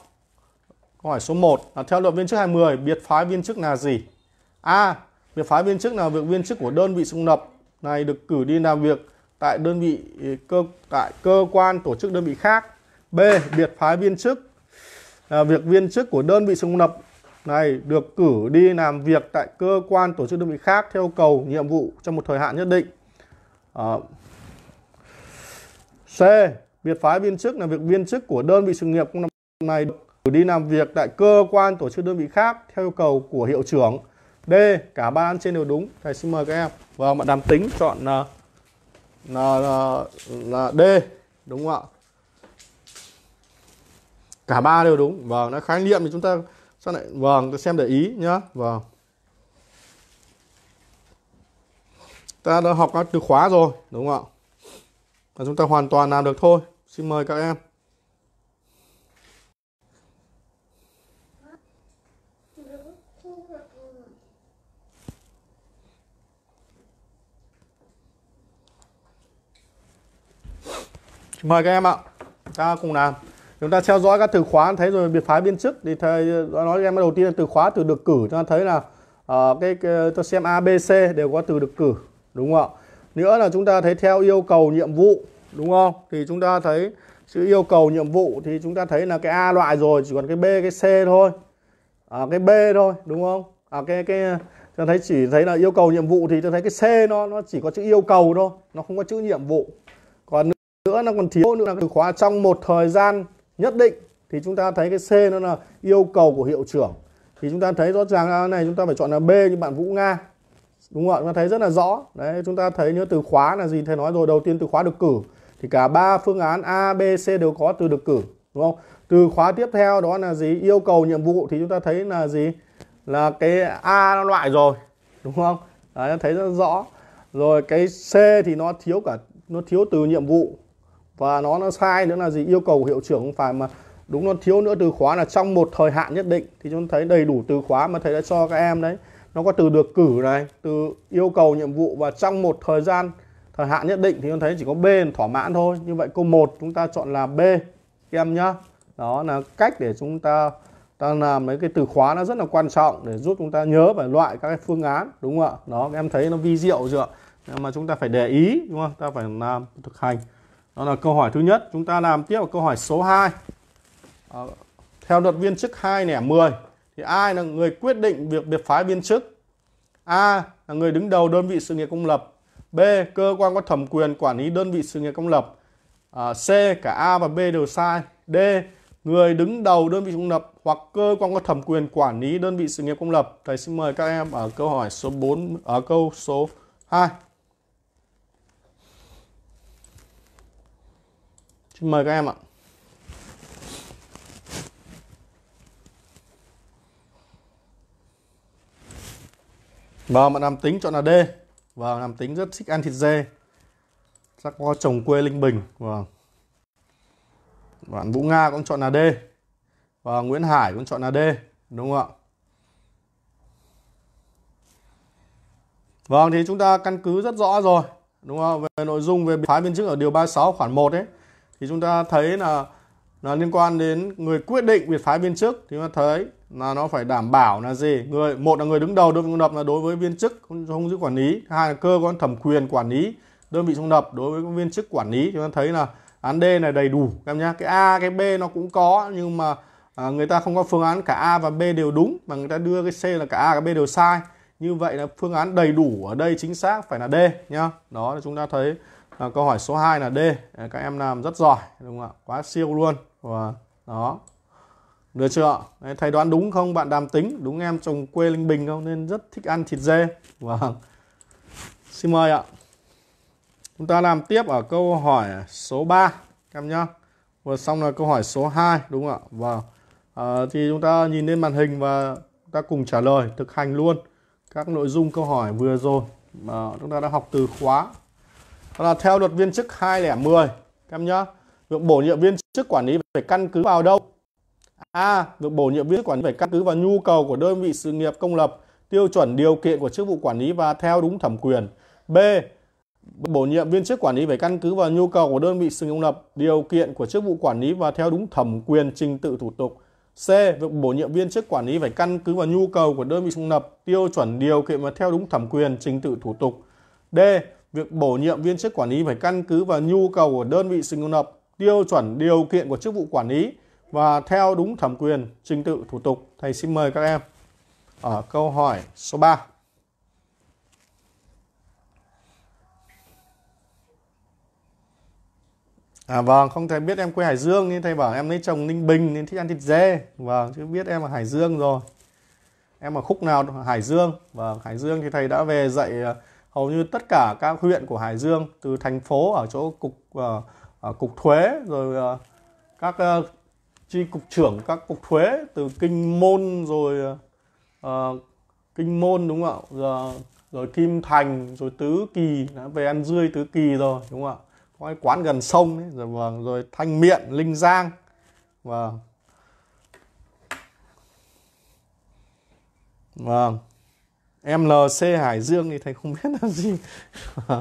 Câu hỏi số 1 là theo luật viên chức 20, biệt phái viên chức là gì? A. Biệt phái viên chức là việc viên chức của đơn vị xung lập này được cử đi làm việc tại đơn vị ờ, cơ tại cơ quan tổ chức đơn vị khác. B. Biệt phái viên chức là ờ, việc viên chức của đơn vị xung lập này được cử đi làm việc tại cơ quan tổ chức đơn vị khác theo cầu nhiệm vụ trong một thời hạn nhất định. À, C. Biệt phái viên chức là việc viên chức của đơn vị sự nghiệp năm này được đi làm việc tại cơ quan tổ chức đơn vị khác theo yêu cầu của hiệu trưởng. D. Cả ba án trên đều đúng. Thầy xin mời các em. Vâng, bạn đàm tính chọn ờ, là, là, ờ, là, là D. Đúng không ạ? Cả ba đều đúng. Vâng, nó khái niệm thì chúng ta sao lại vâng, ta xem để ý nhá. Vâng. Ta đã học các từ khóa rồi, đúng không ạ? và chúng ta hoàn toàn làm được thôi xin mời các em mời các em ạ ta cùng làm chúng ta theo dõi các từ khóa thấy rồi biệt phái biên chức thì thầy nói em đầu tiên là từ khóa từ được cử cho ta thấy là uh, cái, cái tôi xem abc đều có từ được cử đúng không ạ nữa là chúng ta thấy theo yêu cầu nhiệm vụ đúng không thì chúng ta thấy chữ yêu cầu nhiệm vụ thì chúng ta thấy là cái a loại rồi chỉ còn cái b cái c thôi à, cái b thôi đúng không à, cái cái ta thấy chỉ thấy là yêu cầu nhiệm vụ thì ta thấy cái c nó nó chỉ có chữ yêu cầu thôi nó không có chữ nhiệm vụ còn nữa nó còn thiếu nữa là từ khóa trong một thời gian nhất định thì chúng ta thấy cái c nó là yêu cầu của hiệu trưởng thì chúng ta thấy rõ ràng là này chúng ta phải chọn là b như bạn Vũ Nga đúng không ạ chúng ta thấy rất là rõ đấy chúng ta thấy nhớ từ khóa là gì thầy nói rồi đầu tiên từ khóa được cử thì cả ba phương án A B C đều có từ được cử đúng không từ khóa tiếp theo đó là gì yêu cầu nhiệm vụ thì chúng ta thấy là gì là cái A nó loại rồi đúng không đấy, thấy rất rõ rồi cái C thì nó thiếu cả nó thiếu từ nhiệm vụ và nó nó sai nữa là gì yêu cầu hiệu trưởng không phải mà đúng nó thiếu nữa từ khóa là trong một thời hạn nhất định thì chúng ta thấy đầy đủ từ khóa mà thầy đã cho các em đấy nó có từ được cử này từ yêu cầu nhiệm vụ và trong một thời gian thời hạn nhất định thì con thấy chỉ có B thỏa mãn thôi như vậy câu 1 chúng ta chọn là B em nhá đó là cách để chúng ta ta làm mấy cái từ khóa nó rất là quan trọng để giúp chúng ta nhớ và loại các cái phương án đúng không ạ đó em thấy nó vi diệu chưa mà chúng ta phải để ý đúng không ta phải làm thực hành đó là câu hỏi thứ nhất chúng ta làm tiếp câu hỏi số 2 à, theo luật viên chức 2 nẻ 10 thì ai là người quyết định việc biệt phái viên chức a là người đứng đầu đơn vị sự nghiệp công lập b cơ quan có thẩm quyền quản lý đơn vị sự nghiệp công lập à, c cả a và b đều sai d người đứng đầu đơn vị công lập hoặc cơ quan có thẩm quyền quản lý đơn vị sự nghiệp công lập thầy xin mời các em ở câu hỏi số 4 ở câu số 2 xin mời các em ạ Vâng, bạn nam tính chọn là D. Vâng, nam tính rất thích ăn thịt dê. Chắc có chồng quê Linh Bình. Vâng. Bạn Vũ Nga cũng chọn là D. Và Nguyễn Hải cũng chọn là D, đúng không ạ? Vâng thì chúng ta căn cứ rất rõ rồi, đúng không? Về nội dung về phái viên chức ở điều 36 khoản 1 ấy thì chúng ta thấy là là liên quan đến người quyết định biệt phái viên chức thì chúng ta thấy là nó phải đảm bảo là gì người một là người đứng đầu đơn vị công lập là đối với viên chức không giữ quản lý hai là cơ quan thẩm quyền quản lý đơn vị trong lập đối với viên chức quản lý chúng ta thấy là án D này đầy đủ các em nhá cái A cái B nó cũng có nhưng mà à, người ta không có phương án cả A và B đều đúng mà người ta đưa cái C là cả A cả B đều sai như vậy là phương án đầy đủ ở đây chính xác phải là D nhá đó là chúng ta thấy là câu hỏi số 2 là D các em làm rất giỏi đúng không ạ quá siêu luôn và đó được chưa Đấy, thầy đoán đúng không bạn đàm tính đúng em chồng quê linh bình không nên rất thích ăn thịt dê vâng xin mời ạ chúng ta làm tiếp ở câu hỏi số 3 các em nhá vừa xong là câu hỏi số 2 đúng không ạ vâng à, thì chúng ta nhìn lên màn hình và chúng ta cùng trả lời thực hành luôn các nội dung câu hỏi vừa rồi mà chúng ta đã học từ khóa đó là theo luật viên chức 2010 các em nhá việc bổ nhiệm viên chức quản lý phải căn cứ vào đâu A. Việc bổ nhiệm viên chức quản lý phải căn cứ vào nhu cầu của đơn vị sự nghiệp công lập, tiêu chuẩn điều kiện của chức vụ quản lý và theo đúng thẩm quyền. B. Bổ nhiệm viên chức quản lý phải căn cứ vào nhu cầu của đơn vị sự nghiệp công lập, điều kiện của chức vụ quản lý và theo đúng thẩm quyền trình tự thủ tục. C. Việc bổ nhiệm viên chức quản lý phải căn cứ vào nhu cầu của đơn vị sự nghiệp lập, tiêu chuẩn điều kiện và theo đúng thẩm quyền trình tự thủ tục. D. Việc bổ nhiệm viên chức quản lý phải căn cứ vào nhu cầu của đơn vị sự nghiệp công lập, tiêu chuẩn điều kiện của chức vụ quản lý và theo đúng thẩm quyền trình tự thủ tục. Thầy xin mời các em ở câu hỏi số 3. À vâng, không thầy biết em quê Hải Dương nên thầy bảo em lấy chồng Ninh Bình nên thích ăn thịt dê. Vâng, chứ biết em ở Hải Dương rồi. Em ở khúc nào Hải Dương? Vâng, Hải Dương thì thầy đã về dạy à, hầu như tất cả các huyện của Hải Dương từ thành phố ở chỗ cục uh, cục thuế rồi uh, các uh, chi cục trưởng các cục thuế từ kinh môn rồi uh, kinh môn đúng không ạ rồi, rồi kim thành rồi tứ kỳ đã về ăn dươi tứ kỳ rồi đúng không ạ có cái quán gần sông ấy, rồi dạ vâng rồi thanh miện linh giang vâng vâng mlc hải dương thì thầy không biết là gì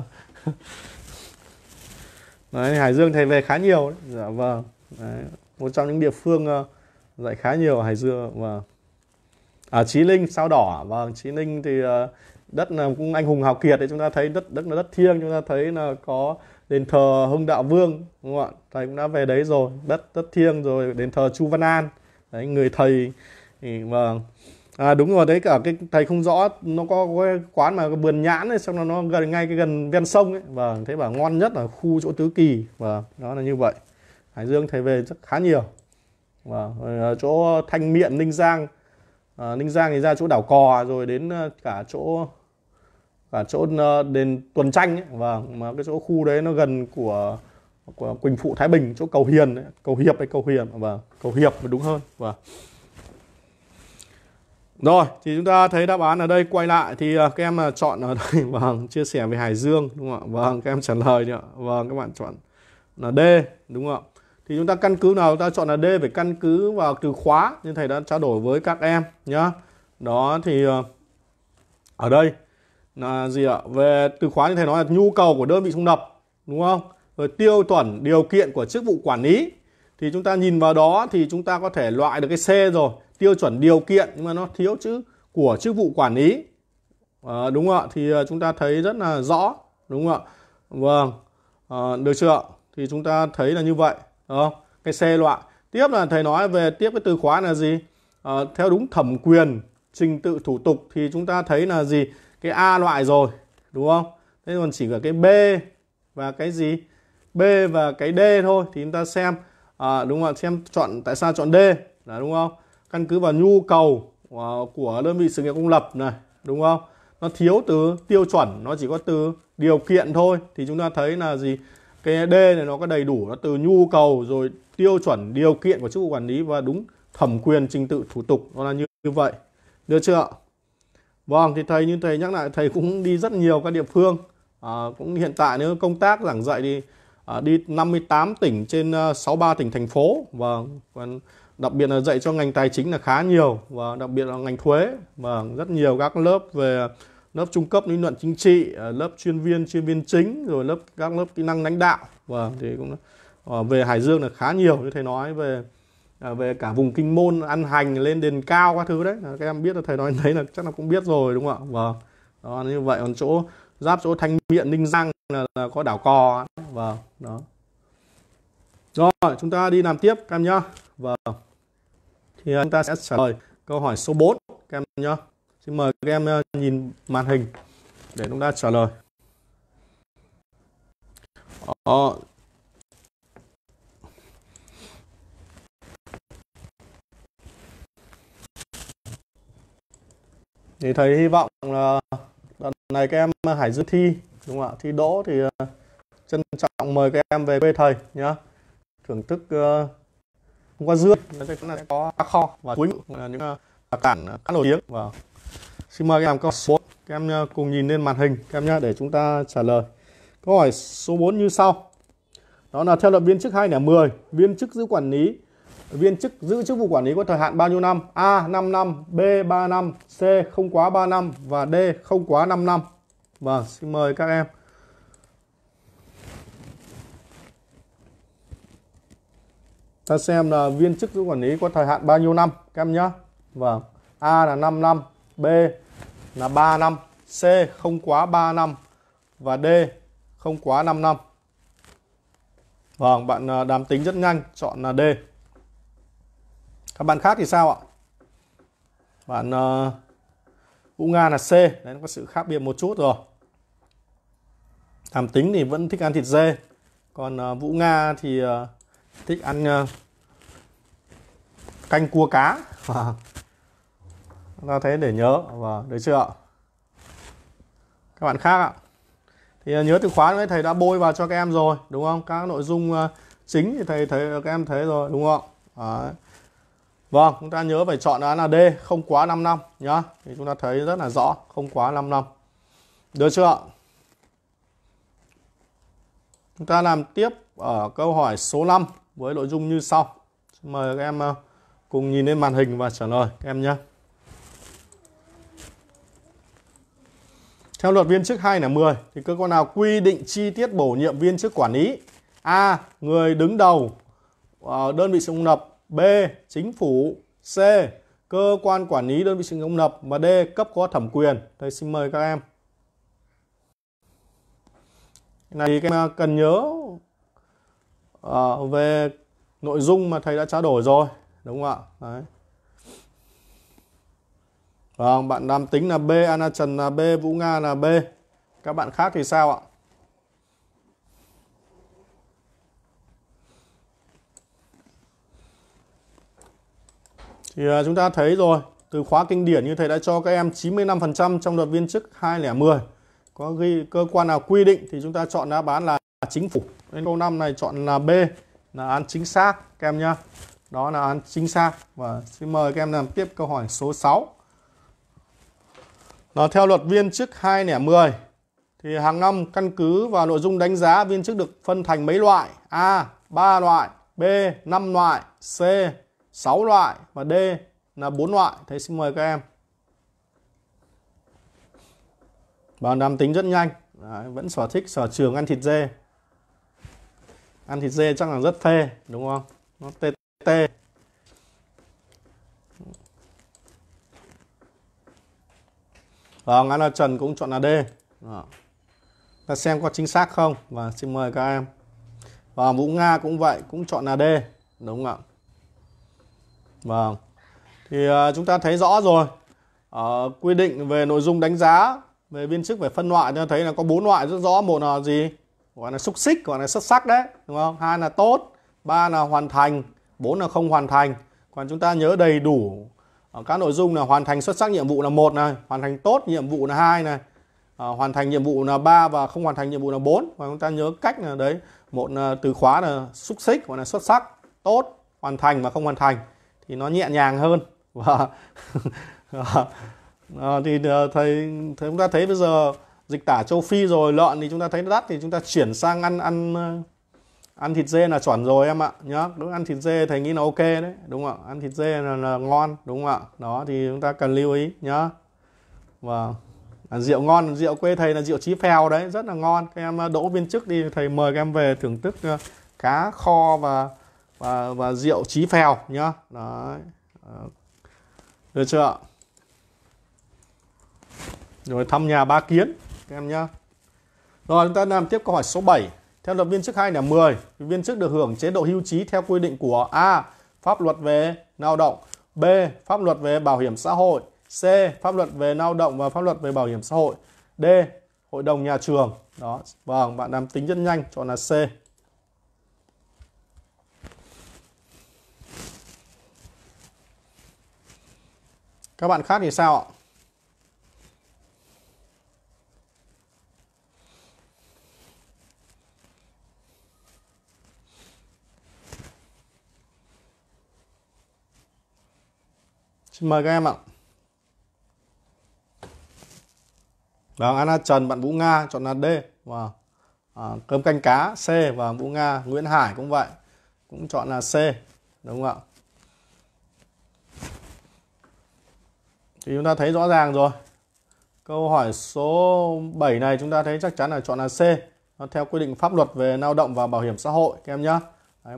đấy hải dương thầy về khá nhiều đấy. dạ vâng đấy một trong những địa phương ờ, dạy khá nhiều Hải Dương và ở à, Chí Linh sao đỏ và vâng, Chí Linh thì ờ, đất là cũng anh hùng hào kiệt thì chúng ta thấy đất đất là đất thiêng chúng ta thấy là có đền thờ Hưng Đạo Vương đúng không ạ thầy cũng đã về đấy rồi đất đất thiêng rồi đền thờ Chu Văn An đấy người thầy thì vâng À, đúng rồi đấy cả cái thầy không rõ nó có cái quán mà vườn nhãn ấy, xong nó nó gần ngay cái gần ven sông ấy và vâng, thế bảo ngon nhất là khu chỗ tứ kỳ và vâng, đó là như vậy Hải Dương thầy về rất khá nhiều và ờ, chỗ Thanh Miện Ninh Giang à, Ninh Giang thì ra chỗ đảo Cò rồi đến ờ, cả chỗ cả chỗ đền Tuần Tranh ấy. và vâng, mà cái chỗ khu đấy nó gần của của Quỳnh Phụ Thái Bình chỗ cầu Hiền ấy. cầu Hiệp hay cầu Hiền và vâng, cầu Hiệp mới đúng hơn và vâng. rồi thì chúng ta thấy đáp án ở đây quay lại thì các em chọn ở đây vâng chia sẻ về Hải Dương đúng không ạ vâng các em trả lời nhỉ vâng các bạn chọn là D đúng không ạ thì chúng ta căn cứ nào ta chọn là D phải căn cứ vào từ khóa như thầy đã trao đổi với các em nhá đó thì ờ, ở đây là gì ạ về từ khóa như thầy nói là nhu cầu của đơn vị trung lập đúng không rồi tiêu chuẩn điều kiện của chức vụ quản lý thì chúng ta nhìn vào đó thì chúng ta có thể loại được cái C rồi tiêu chuẩn điều kiện nhưng mà nó thiếu chữ của chức vụ quản lý à, đúng không ạ thì ờ, chúng ta thấy rất là rõ đúng không ạ vâng à, được chưa ạ thì chúng ta thấy là như vậy không cái xe loại tiếp là thầy nói về tiếp cái từ khóa là gì à, theo đúng thẩm quyền trình tự thủ tục thì chúng ta thấy là gì cái A loại rồi đúng không thế còn chỉ là cái B và cái gì B và cái D thôi thì chúng ta xem à, đúng không xem chọn tại sao chọn D là đúng không căn cứ vào nhu cầu của đơn vị sự nghiệp công lập này đúng không nó thiếu từ tiêu chuẩn nó chỉ có từ điều kiện thôi thì chúng ta thấy là gì cái D này nó có đầy đủ nó từ nhu cầu rồi tiêu chuẩn điều kiện của chức vụ quản lý và đúng thẩm quyền trình tự thủ tục nó là như, như vậy được chưa vâng thì thầy như thầy nhắc lại thầy cũng đi rất nhiều các địa phương à, cũng hiện tại nếu công tác giảng dạy thì à, đi 58 tỉnh trên 63 à, tỉnh thành phố và còn đặc biệt là dạy cho ngành tài chính là khá nhiều và đặc biệt là ngành thuế và rất nhiều các lớp về lớp trung cấp lý luận chính trị ờ, lớp chuyên viên chuyên viên chính rồi lớp các lớp kỹ năng lãnh đạo và vâng, thì cũng ờ, về Hải Dương là khá nhiều như thầy nói về ờ, về cả vùng kinh môn ăn hành lên đền cao các thứ đấy các em biết là thầy nói thấy là chắc là cũng biết rồi đúng không ạ vâng đó như vậy còn chỗ giáp chỗ thanh miện ninh giang là, là có đảo cò vâng đó rồi chúng ta đi làm tiếp các em nhá vâng thì chúng ta sẽ trả lời câu hỏi số 4 các em nhá Xin mời các em ờ, nhìn màn hình để chúng ta trả lời. Ờ, thì thầy hy vọng là lần này các em ờ, Hải Dương thi đúng không ạ thi đỗ thì ờ, trân trọng mời các em về quê thầy nhá thưởng thức uh, qua dương chắc là sẽ có kho và cuối là những uh, cảng cá nổi tiếng và vâng. Xin mời các em làm câu số 4. Các em ờ, cùng nhìn lên màn hình các em nhé để chúng ta trả lời. Câu hỏi số 4 như sau. Đó là theo luật viên chức 2 điểm 10, viên chức giữ quản lý viên chức giữ chức vụ quản lý có thời hạn bao nhiêu năm? A 5 năm, B 3 năm, C không quá 3 năm và D không quá 5 năm. Vâng, xin mời các em. Ta xem là viên chức giữ quản lý có thời hạn bao nhiêu năm các em nhé. Vâng. A là 5 năm, B là 3 năm, C không quá 3 năm và D không quá 5 năm. Vâng, bạn à, đàm tính rất nhanh, chọn là D. Các bạn khác thì sao ạ? Bạn à, uh, Vũ Nga là C, đấy nó có sự khác biệt một chút rồi. Đàm tính thì vẫn thích ăn thịt dê, còn uh, Vũ Nga thì uh, thích ăn uh, canh cua cá. chúng ta thấy để nhớ và vâng, được chưa các bạn khác ạ thì à, nhớ từ khóa đấy thầy đã bôi vào cho các em rồi đúng không các nội dung à, chính thì thầy thấy các em thấy rồi đúng không đấy. vâng chúng ta nhớ phải chọn án là D không quá 5 năm nhá thì chúng ta thấy rất là rõ không quá 5 năm được chưa chúng ta làm tiếp ở câu hỏi số 5 với nội dung như sau mời các em à, cùng nhìn lên màn hình và trả lời các em nhé Theo luật viên chức 2 là 10 thì cơ quan nào quy định chi tiết bổ nhiệm viên chức quản lý? A. Người đứng đầu ờ, đơn vị sự công lập, B. Chính phủ, C. Cơ quan quản lý đơn vị sự công lập và D. Cấp có thẩm quyền. Thầy xin mời các em. Này thì các em cần nhớ ờ, về nội dung mà thầy đã trao đổi rồi, đúng không ạ? Đấy. Vâng, bạn Nam Tính là B, Anna Trần là B, Vũ Nga là B. Các bạn khác thì sao ạ? Thì à, chúng ta thấy rồi, từ khóa kinh điển như thầy đã cho các em 95% trong đợt viên chức 2010. Có ghi cơ quan nào quy định thì chúng ta chọn đáp án là chính phủ. Nên câu 5 này chọn là B là án chính xác các em nhá. Đó là án chính xác và xin mời các em làm tiếp câu hỏi số 6. Là theo luật viên chức 210 thì hàng năm căn cứ vào nội dung đánh giá viên chức được phân thành mấy loại? A. 3 loại, B. 5 loại, C. 6 loại và D là 4 loại. Thầy xin mời các em. Bạn đàm tính rất nhanh, Đấy, vẫn sở thích sở trường ăn thịt dê. Ăn thịt dê chắc là rất phê, đúng không? Nó tê tê. Vâng, ờ, Anna Trần cũng chọn là D. Ta xem có chính xác không? Và xin mời các em. Và Vũ Nga cũng vậy, cũng chọn là D, đúng không ạ? Vâng. Thì ờ, chúng ta thấy rõ rồi. ở ờ, quy định về nội dung đánh giá về viên chức phải phân loại cho thấy là có bốn loại rất rõ, một là gì? Gọi là xúc xích, gọi là xuất sắc đấy, đúng không? Hai là tốt, ba là hoàn thành, bốn là không hoàn thành. Còn chúng ta nhớ đầy đủ Ờ, các nội dung là hoàn thành xuất sắc nhiệm vụ là một này hoàn thành tốt nhiệm vụ là hai này à, hoàn thành nhiệm vụ là ba và không hoàn thành nhiệm vụ là bốn và chúng ta nhớ cách là đấy một từ khóa là xúc xích gọi là xuất sắc tốt hoàn thành và không hoàn thành thì nó nhẹ nhàng hơn và à, thì thầy, thầy chúng ta thấy bây giờ dịch tả châu phi rồi lợn thì chúng ta thấy đắt thì chúng ta chuyển sang ăn ăn ăn thịt dê là chuẩn rồi em ạ nhá đúng ăn thịt dê thầy nghĩ là ok đấy đúng không ạ ăn thịt dê là, là ngon đúng không ạ đó thì chúng ta cần lưu ý nhá và à, rượu ngon rượu quê thầy là rượu chí phèo đấy rất là ngon các em à, đỗ viên chức đi thầy mời các em về thưởng thức à, cá kho và và và rượu chí phèo nhá đấy à, được chưa rồi thăm nhà ba kiến các em nhá rồi chúng ta làm tiếp câu hỏi số 7 theo luật viên chức 2 điểm 10, viên chức được hưởng chế độ hưu trí theo quy định của A. Pháp luật về lao động, B. Pháp luật về bảo hiểm xã hội, C. Pháp luật về lao động và pháp luật về bảo hiểm xã hội, D. Hội đồng nhà trường. Đó, vâng, bạn làm tính rất nhanh, chọn là C. Các bạn khác thì sao ạ? Xin mời các em ạ. Đó, Anna Trần, bạn Vũ Nga chọn là D. Wow. Vâng. À, cơm canh cá C và vâng, Vũ Nga, Nguyễn Hải cũng vậy. Cũng chọn là C. Đúng không ạ? Thì chúng ta thấy rõ ràng rồi. Câu hỏi số 7 này chúng ta thấy chắc chắn là chọn là C. Nó theo quy định pháp luật về lao động và bảo hiểm xã hội các em nhé.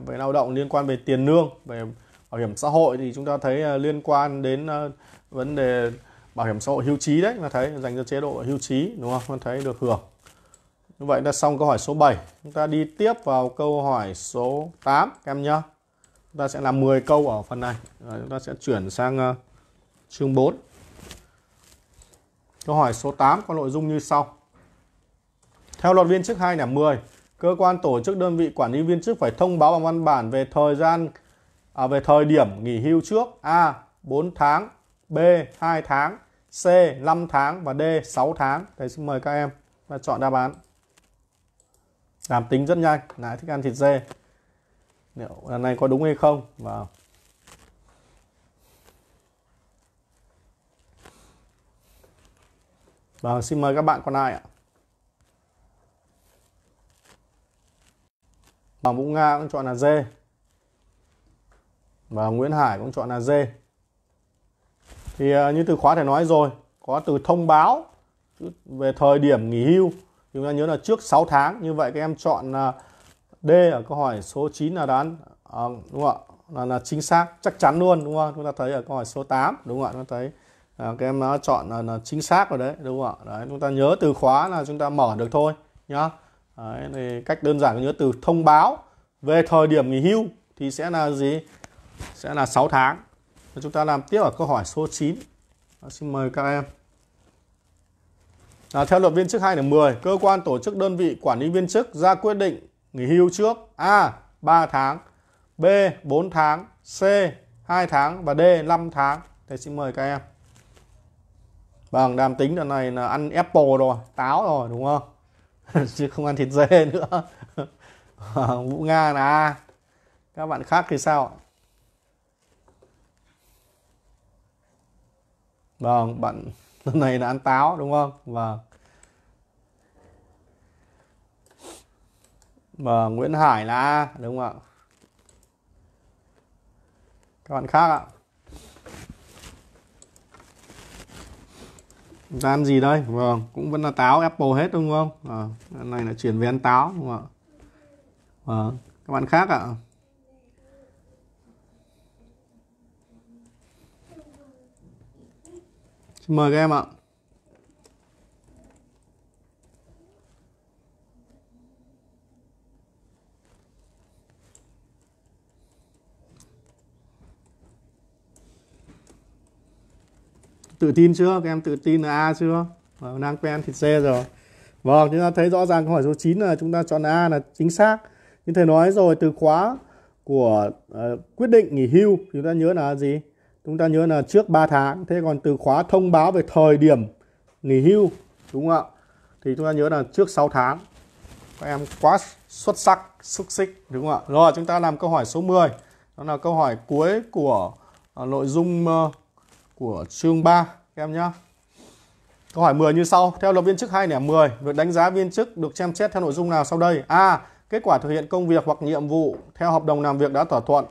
về lao động liên quan về tiền lương, về bảo hiểm xã hội thì chúng ta thấy à, liên quan đến à, vấn đề bảo hiểm xã hội hưu trí đấy là thấy dành cho chế độ hưu trí đúng không chúng thấy được hưởng như vậy là xong câu hỏi số 7 chúng ta đi tiếp vào câu hỏi số 8 các em nhá chúng ta sẽ làm 10 câu ở phần này Rồi, chúng ta sẽ chuyển sang à, chương 4 câu hỏi số 8 có nội dung như sau theo luật viên chức 2 điểm 10 cơ quan tổ chức đơn vị quản lý viên chức phải thông báo bằng văn bản về thời gian à, về thời điểm nghỉ hưu trước A 4 tháng, B 2 tháng, C 5 tháng và D 6 tháng. Thầy xin mời các em và chọn đáp án. Làm tính rất nhanh, lại thích ăn thịt dê. Liệu lần này có đúng hay không? và và vâng, xin mời các bạn còn ai ạ? Bảo Vũ Nga cũng chọn là D và Nguyễn Hải cũng chọn là D thì à, như từ khóa thể nói rồi có từ thông báo về thời điểm nghỉ hưu chúng ta nhớ là trước 6 tháng như vậy các em chọn là D ở câu hỏi số 9 là đoán à, đúng không ạ là, là chính xác chắc chắn luôn đúng không chúng ta thấy ở câu hỏi số 8 đúng không ạ chúng ta thấy à, các em đã chọn là, là chính xác rồi đấy đúng không ạ đấy chúng ta nhớ từ khóa là chúng ta mở được thôi nhá đấy, thì cách đơn giản nhớ từ thông báo về thời điểm nghỉ hưu thì sẽ là gì sẽ là 6 tháng và chúng ta làm tiếp ở câu hỏi số 9 à, xin mời các em à, theo luật viên chức 2 điểm 10 cơ quan tổ chức đơn vị quản lý viên chức ra quyết định nghỉ hưu trước A 3 tháng B 4 tháng C 2 tháng và D 5 tháng thì xin mời các em Vâng, đàm tính lần này là ăn apple rồi, táo rồi đúng không? Chứ không ăn thịt dê nữa. Vâng, Vũ Nga là A. Các bạn khác thì sao vâng bạn này là ăn táo đúng không và vâng. và vâng, Nguyễn Hải là đúng không ạ các bạn khác ạ ta ăn gì đây vâng cũng vẫn là táo apple hết đúng không à, này là chuyển về ăn táo đúng không ạ vâng các bạn khác ạ Xin mời các em ạ. Tự tin chưa? Các em tự tin là A chưa? Vâng, đang quen thịt C rồi. Vâng, chúng ta thấy rõ ràng câu hỏi số 9 là chúng ta chọn A là chính xác. Như thầy nói rồi, từ khóa của uh, quyết định nghỉ hưu chúng ta nhớ là gì? chúng ta nhớ là trước 3 tháng thế còn từ khóa thông báo về thời điểm nghỉ hưu đúng không ạ thì chúng ta nhớ là trước 6 tháng các em quá xuất sắc xuất xích đúng không ạ rồi chúng ta làm câu hỏi số 10 đó là câu hỏi cuối của à, nội dung uh, của chương 3 các em nhá Câu hỏi 10 như sau. Theo luật viên chức 2 nẻ 10, việc đánh giá viên chức được xem xét theo nội dung nào sau đây? A. Kết quả thực hiện công việc hoặc nhiệm vụ theo hợp đồng làm việc đã thỏa thuận.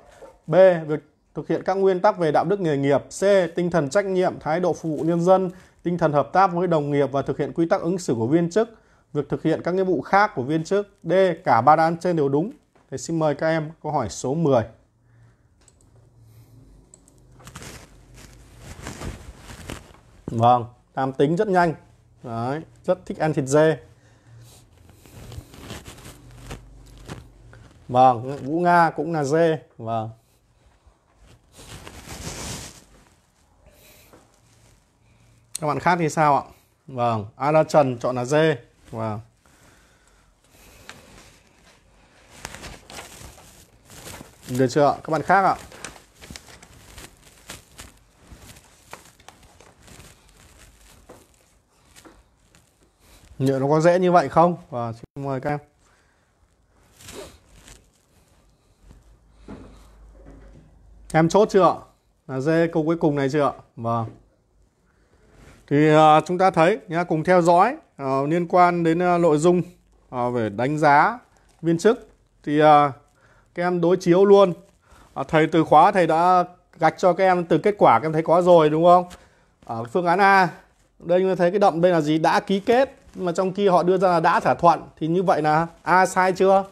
B. Việc thực hiện các nguyên tắc về đạo đức nghề nghiệp, C. tinh thần trách nhiệm, thái độ phục vụ nhân dân, tinh thần hợp tác với đồng nghiệp và thực hiện quy tắc ứng xử của viên chức, việc thực hiện các nghĩa vụ khác của viên chức. D. cả ba đáp án trên đều đúng. Thì xin mời các em câu hỏi số 10. Vâng, tam tính rất nhanh. Đấy, rất thích ăn thịt dê. Vâng, Vũ Nga cũng là dê. Vâng. các bạn khác thì sao ạ vâng ai là trần chọn là d vâng được chưa ạ? các bạn khác ạ Nhựa nó có dễ như vậy không? Và vâng, xin mời các em. Em chốt chưa? ạ? Là dê câu cuối cùng này chưa? ạ? Vâng thì uh, chúng ta thấy nhá cùng theo dõi uh, liên quan đến uh, nội dung uh, về đánh giá viên chức thì uh, các em đối chiếu luôn uh, thầy từ khóa thầy đã gạch cho các em từ kết quả các em thấy có rồi đúng không ở phương án A đây chúng ta thấy cái động đây là gì đã ký kết nhưng mà trong kia họ đưa ra là đã thỏa thuận thì như vậy là A sai chưa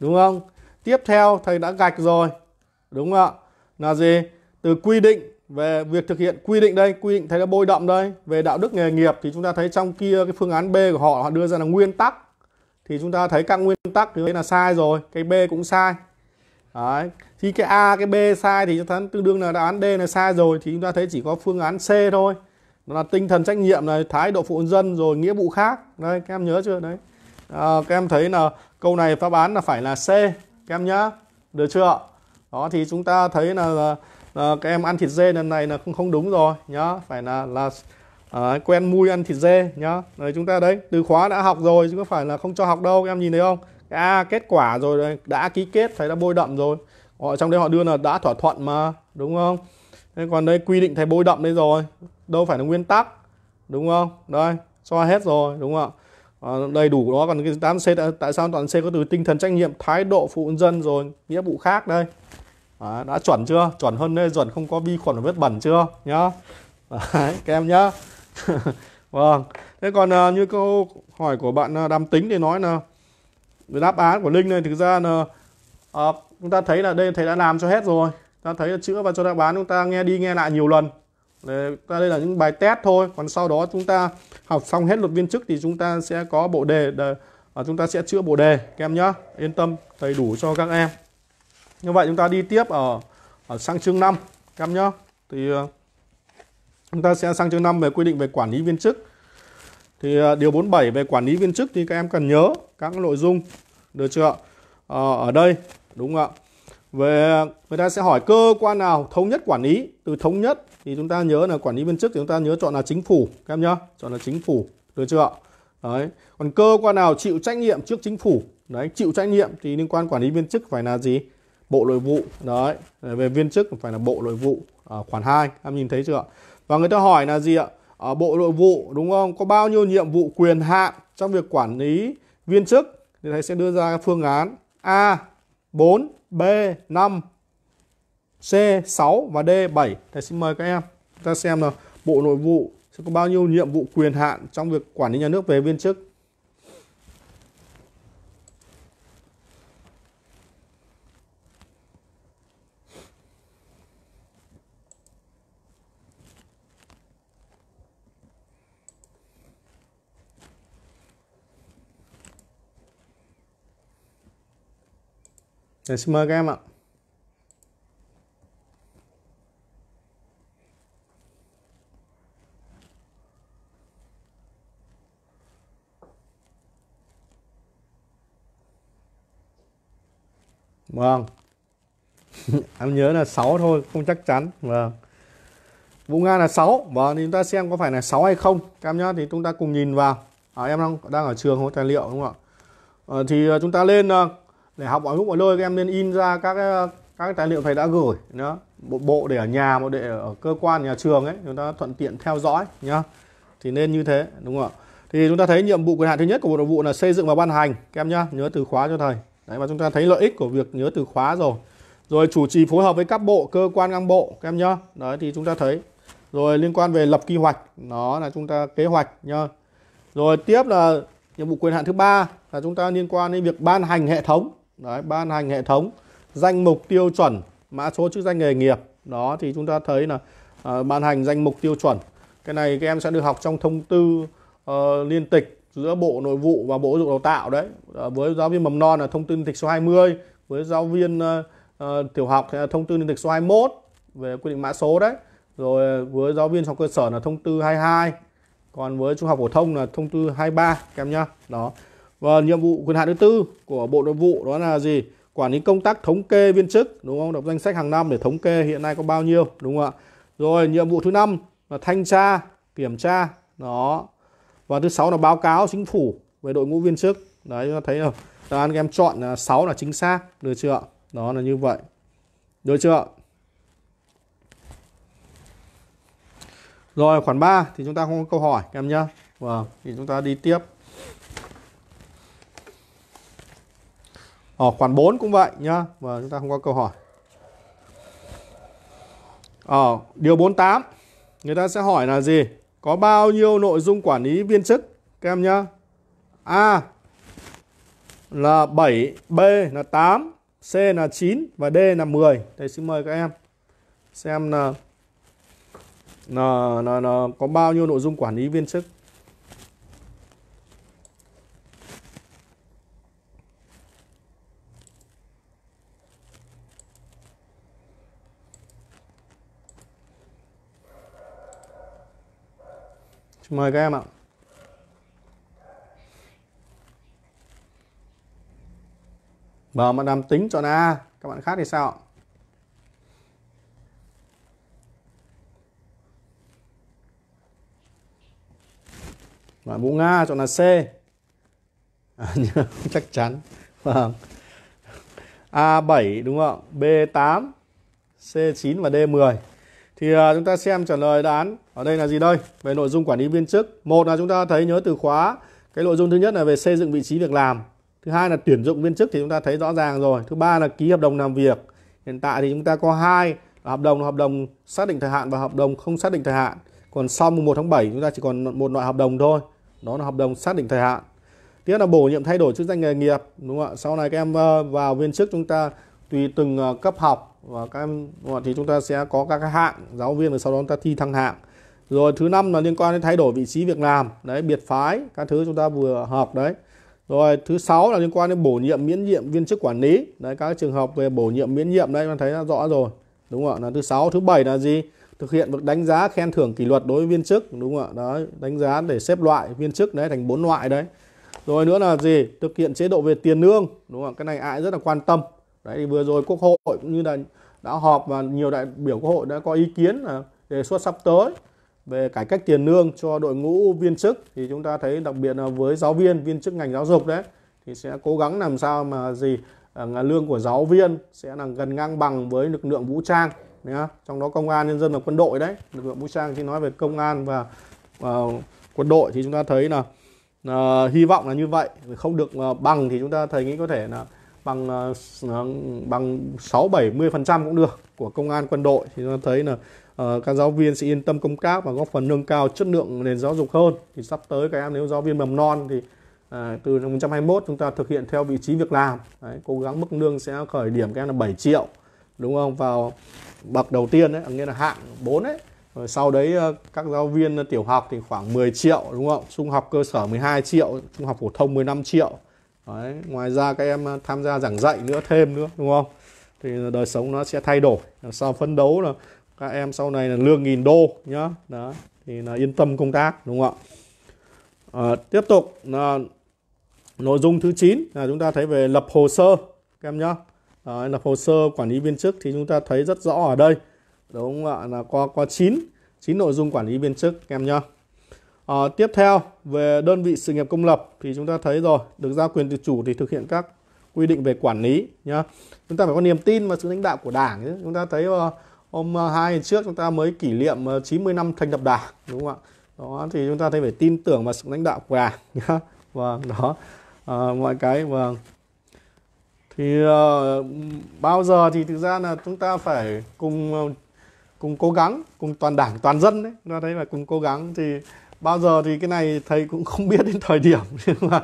đúng không tiếp theo thầy đã gạch rồi đúng không ạ là gì từ quy định về việc thực hiện quy định đây quy định thấy là bôi đậm đây về đạo đức nghề nghiệp thì chúng ta thấy trong kia cái phương án b của họ họ đưa ra là nguyên tắc thì chúng ta thấy các nguyên tắc thì là sai rồi cái b cũng sai Đấy. Thì cái A, cái B sai thì chúng ta tương đương là đáp án D là sai rồi thì chúng ta thấy chỉ có phương án C thôi. Đó là tinh thần trách nhiệm này, thái độ phụ dân rồi nghĩa vụ khác. Đây các em nhớ chưa đấy. À, các em thấy là câu này đáp án là phải là C các em nhá. Được chưa? Đó thì chúng ta thấy là à, các em ăn thịt dê lần này là không không đúng rồi nhá phải là là à, quen mui ăn thịt dê nhá rồi chúng ta đấy từ khóa đã học rồi chứ có phải là không cho học đâu các em nhìn thấy không à, kết quả rồi đấy, đã ký kết thầy đã bôi đậm rồi họ trong đây họ đưa là đã thỏa thuận mà đúng không thế còn đây quy định thầy bôi đậm đây rồi đâu phải là nguyên tắc đúng không đây so hết rồi đúng không à, đầy đủ đó còn cái 8 c tại sao toàn c có từ tinh thần trách nhiệm thái độ phụ dân rồi nghĩa vụ khác đây Đấy, đã chuẩn chưa chuẩn hơn đây chuẩn không có vi khuẩn và vết bẩn chưa nhá Đấy, các em nhá vâng thế còn à, như câu hỏi của bạn à, đam tính thì nói là đáp án của linh này thực ra là à, chúng ta thấy là đây thầy đã làm cho hết rồi ta thấy là chữa và cho đáp án chúng ta nghe đi nghe lại nhiều lần để ta đây là những bài test thôi còn sau đó chúng ta học xong hết luật viên chức thì chúng ta sẽ có bộ đề, đề à, chúng ta sẽ chữa bộ đề các em nhá yên tâm thầy đủ cho các em như vậy chúng ta đi tiếp ở, ở sang chương 5 các em nhé thì ờ, chúng ta sẽ sang chương 5 về quy định về quản lý viên chức thì ờ, điều 47 về quản lý viên chức thì các em cần nhớ các nội dung được chưa ờ, ở đây đúng ạ về người ta sẽ hỏi cơ quan nào thống nhất quản lý từ thống nhất thì chúng ta nhớ là quản lý viên chức thì chúng ta nhớ chọn là chính phủ các em nhá chọn là chính phủ được chưa đấy còn cơ quan nào chịu trách nhiệm trước chính phủ đấy chịu trách nhiệm thì liên quan quản lý viên chức phải là gì bộ nội vụ đấy về viên chức phải là bộ nội vụ à, khoản 2 em nhìn thấy chưa và người ta hỏi là gì ạ à, bộ nội vụ đúng không có bao nhiêu nhiệm vụ quyền hạn trong việc quản lý viên chức thì thầy sẽ đưa ra phương án A 4 B 5 C 6 và D 7 thầy xin mời các em ta xem là bộ nội vụ sẽ có bao nhiêu nhiệm vụ quyền hạn trong việc quản lý nhà nước về viên chức để dạ, xin mời các em ạ. Vâng. em nhớ là 6 thôi, không chắc chắn. Vâng. Vùng nga là 6. Vâng, thì chúng ta xem có phải là 6 hay không. Các em nhá, thì chúng ta cùng nhìn vào. À, em đang đang ở trường có tài liệu đúng không ạ? À, thì ờ, chúng ta lên ờ, để học mọi lúc mọi nơi các em nên in ra các cái, các cái tài liệu thầy đã gửi nhá một bộ để ở nhà một để ở cơ quan nhà trường ấy chúng ta thuận tiện theo dõi nhá thì nên như thế đúng không ạ thì chúng ta thấy nhiệm vụ quyền hạn thứ nhất của bộ nội vụ là xây dựng và ban hành các em nhá nhớ từ khóa cho thầy đấy và chúng ta thấy lợi ích của việc nhớ từ khóa rồi rồi chủ trì phối hợp với các bộ cơ quan ngang bộ các em nhá đấy thì chúng ta thấy rồi liên quan về lập kế hoạch nó là chúng ta kế hoạch nhá rồi tiếp là nhiệm vụ quyền hạn thứ ba là chúng ta liên quan đến việc ban hành hệ thống Đấy, ban hành hệ thống danh mục tiêu chuẩn mã số chức danh nghề nghiệp. Đó thì chúng ta thấy là à, ban hành danh mục tiêu chuẩn. Cái này các em sẽ được học trong thông tư uh, liên tịch giữa Bộ Nội vụ và Bộ Giáo dục Đào tạo đấy. À, với giáo viên mầm non là thông tư liên tịch số 20, với giáo viên uh, uh, tiểu học là thông tư liên tịch số 21 về quy định mã số đấy. Rồi với giáo viên trong cơ sở là thông tư 22. Còn với trung học phổ thông là thông tư 23 các em nhá. Đó và nhiệm vụ quyền hạn thứ tư của bộ nội vụ đó là gì quản lý công tác thống kê viên chức đúng không đọc danh sách hàng năm để thống kê hiện nay có bao nhiêu đúng không ạ rồi nhiệm vụ thứ năm là thanh tra kiểm tra đó và thứ sáu là báo cáo chính phủ về đội ngũ viên chức đấy chúng ta thấy không đáp án em chọn là 6 là chính xác được chưa đó là như vậy được chưa rồi khoản 3 thì chúng ta không có câu hỏi em nhá vâng thì chúng ta đi tiếp ở ờ, khoản 4 cũng vậy nhá và chúng ta không có câu hỏi ở ờ, điều 48 người ta sẽ hỏi là gì có bao nhiêu nội dung quản lý viên chức các em nhá A là 7 B là 8 C là 9 và D là 10 thầy xin mời các em xem là là, là, là có bao nhiêu nội dung quản lý viên chức Mời các em ạ. Vâng, Bờ mà Đàm tính chọn A, các bạn khác thì sao Bạn Vũ Nga chọn là C. À, chắc chắn. Vâng. A7 đúng không? B8, C9 và D10. Thì uh, chúng ta xem trả lời đáp án ở đây là gì đây? Về nội dung quản lý viên chức. Một là chúng ta thấy nhớ từ khóa. Cái nội dung thứ nhất là về xây dựng vị trí việc làm. Thứ hai là tuyển dụng viên chức thì chúng ta thấy rõ ràng rồi. Thứ ba là ký hợp đồng làm việc. Hiện tại thì chúng ta có hai hợp đồng là hợp đồng xác định thời hạn và hợp đồng không xác định thời hạn. Còn sau mùng 1 tháng 7 chúng ta chỉ còn một loại hợp đồng thôi. Đó là hợp đồng xác định thời hạn. Tiếp là bổ nhiệm thay đổi chức danh nghề nghiệp, đúng không ạ? Sau này các em ờ, vào viên chức chúng ta tùy từng ờ, cấp học và các em thì chúng ta sẽ có các cái hạng giáo viên và sau đó chúng ta thi thăng hạng rồi thứ năm là liên quan đến thay đổi vị trí việc làm đấy biệt phái các thứ chúng ta vừa học đấy rồi thứ sáu là liên quan đến bổ nhiệm miễn nhiệm viên chức quản lý đấy các trường hợp về bổ nhiệm miễn nhiệm đây bạn thấy là rõ rồi đúng không ạ là thứ sáu thứ bảy là gì thực hiện việc đánh giá khen thưởng kỷ luật đối với viên chức đúng không ạ đấy đánh giá để xếp loại viên chức đấy thành bốn loại đấy rồi nữa là gì thực hiện chế độ về tiền lương đúng không ạ cái này ai rất là quan tâm đấy thì vừa rồi quốc hội cũng như là đã họp và nhiều đại biểu quốc hội đã có ý kiến là đề xuất sắp tới về cải cách tiền lương cho đội ngũ viên chức thì chúng ta thấy đặc biệt là với giáo viên viên chức ngành giáo dục đấy thì sẽ cố gắng làm sao mà gì à, lương của giáo viên sẽ là gần ngang bằng với lực lượng vũ trang nhá. trong đó công an nhân dân và quân đội đấy lực lượng vũ trang thì nói về công an và uh, quân đội thì chúng ta thấy là uh, hy vọng là như vậy không được uh, bằng thì chúng ta thấy nghĩ có thể là bằng ờ, bằng 6 70% cũng được của công an quân đội thì nó thấy là uh, các giáo viên sẽ yên tâm công tác và góp phần nâng cao chất lượng nền giáo dục hơn thì sắp tới các em nếu giáo viên mầm non thì À, từ 2021 chúng ta thực hiện theo vị trí việc làm đấy, cố gắng mức lương sẽ khởi điểm các em là 7 triệu đúng không vào bậc đầu tiên đấy nghĩa là hạng 4 đấy rồi sau đấy các giáo viên tiểu học thì khoảng 10 triệu đúng không trung học cơ sở 12 triệu trung học phổ thông 15 triệu Đấy, ngoài ra các em ờ, tham gia giảng dạy nữa thêm nữa đúng không thì đời sống nó sẽ thay đổi sau phấn đấu là các em sau này là lương nghìn đô nhá đó thì là yên tâm công tác đúng không ạ à, tiếp tục là nội dung thứ 9 là chúng ta thấy về lập hồ sơ các em nhá Đấy, lập hồ sơ quản lý viên chức thì chúng ta thấy rất rõ ở đây đúng không ạ là qua qua chín chín nội dung quản lý viên chức các em nhá À, tiếp theo về đơn vị sự nghiệp công lập thì chúng ta thấy rồi được giao quyền tự chủ thì thực hiện các quy định về quản lý nhá chúng ta phải có niềm tin vào sự lãnh đạo của đảng chứ. chúng ta thấy uh, hôm ờ, hai ngày trước chúng ta mới kỷ niệm 90 năm thành lập đảng đúng không ạ đó thì chúng ta thấy phải tin tưởng vào sự lãnh đạo của đảng nhá và vâng, đó à, mọi cái và vâng. thì uh, bao giờ thì thực ra là chúng ta phải cùng cùng cố gắng cùng toàn đảng toàn dân đấy chúng ta thấy là cùng cố gắng thì bao giờ thì cái này thầy cũng không biết đến thời điểm nhưng mà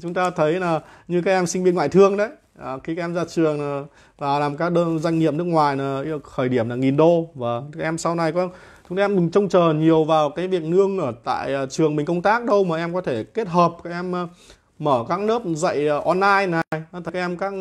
chúng ta thấy là như các em sinh viên ngoại thương đấy à, khi các em ra trường là, và làm các đơn doanh nghiệp nước ngoài là khởi điểm là nghìn đô và các em sau này có chúng em đừng trông chờ nhiều vào cái việc nương ở tại à, trường mình công tác đâu mà em có thể kết hợp các em à, mở các lớp dạy à, online này các em các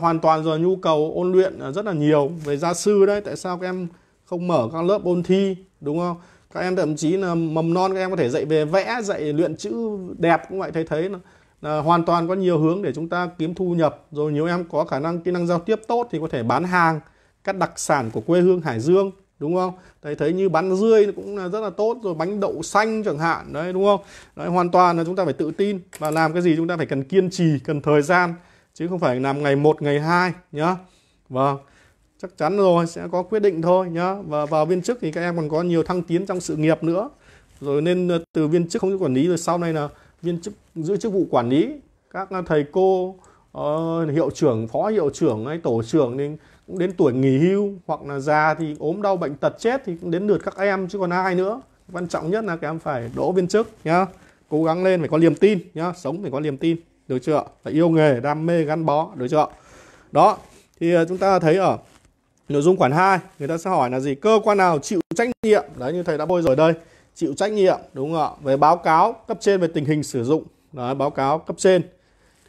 hoàn toàn giờ nhu cầu ôn luyện rất là nhiều về gia sư đấy tại sao các em không mở các lớp ôn thi đúng không các em thậm chí là mầm non các em có thể dạy về vẽ dạy luyện chữ đẹp cũng vậy thấy thấy là, là hoàn toàn có nhiều hướng để chúng ta kiếm thu nhập rồi nhiều em có khả năng kỹ năng giao tiếp tốt thì có thể bán hàng các đặc sản của quê hương Hải Dương đúng không thấy thấy như bán rươi cũng rất là tốt rồi bánh đậu xanh chẳng hạn đấy đúng không đấy hoàn toàn là chúng ta phải tự tin và làm cái gì chúng ta phải cần kiên trì cần thời gian chứ không phải làm ngày một ngày hai nhá vâng chắc chắn rồi sẽ có quyết định thôi nhá và vào viên chức thì các em còn có nhiều thăng tiến trong sự nghiệp nữa rồi nên ờ, từ viên chức không chức quản lý rồi sau này là viên chức giữ chức vụ quản lý các ờ, thầy cô uh, hiệu trưởng phó hiệu trưởng hay tổ trưởng nên cũng đến tuổi nghỉ hưu hoặc là già thì ốm đau bệnh tật chết thì cũng đến lượt các em chứ còn ai nữa quan trọng nhất là các em phải đỗ viên chức nhá cố gắng lên phải có niềm tin nhá sống phải có niềm tin được chưa phải yêu nghề đam mê gắn bó được chưa đó thì chúng ta thấy ở Nội dung khoản 2, người ta sẽ hỏi là gì? Cơ quan nào chịu trách nhiệm? Đấy như thầy đã bôi rồi đây, chịu trách nhiệm đúng không ạ? Về báo cáo cấp trên về tình hình sử dụng, đấy, báo cáo cấp trên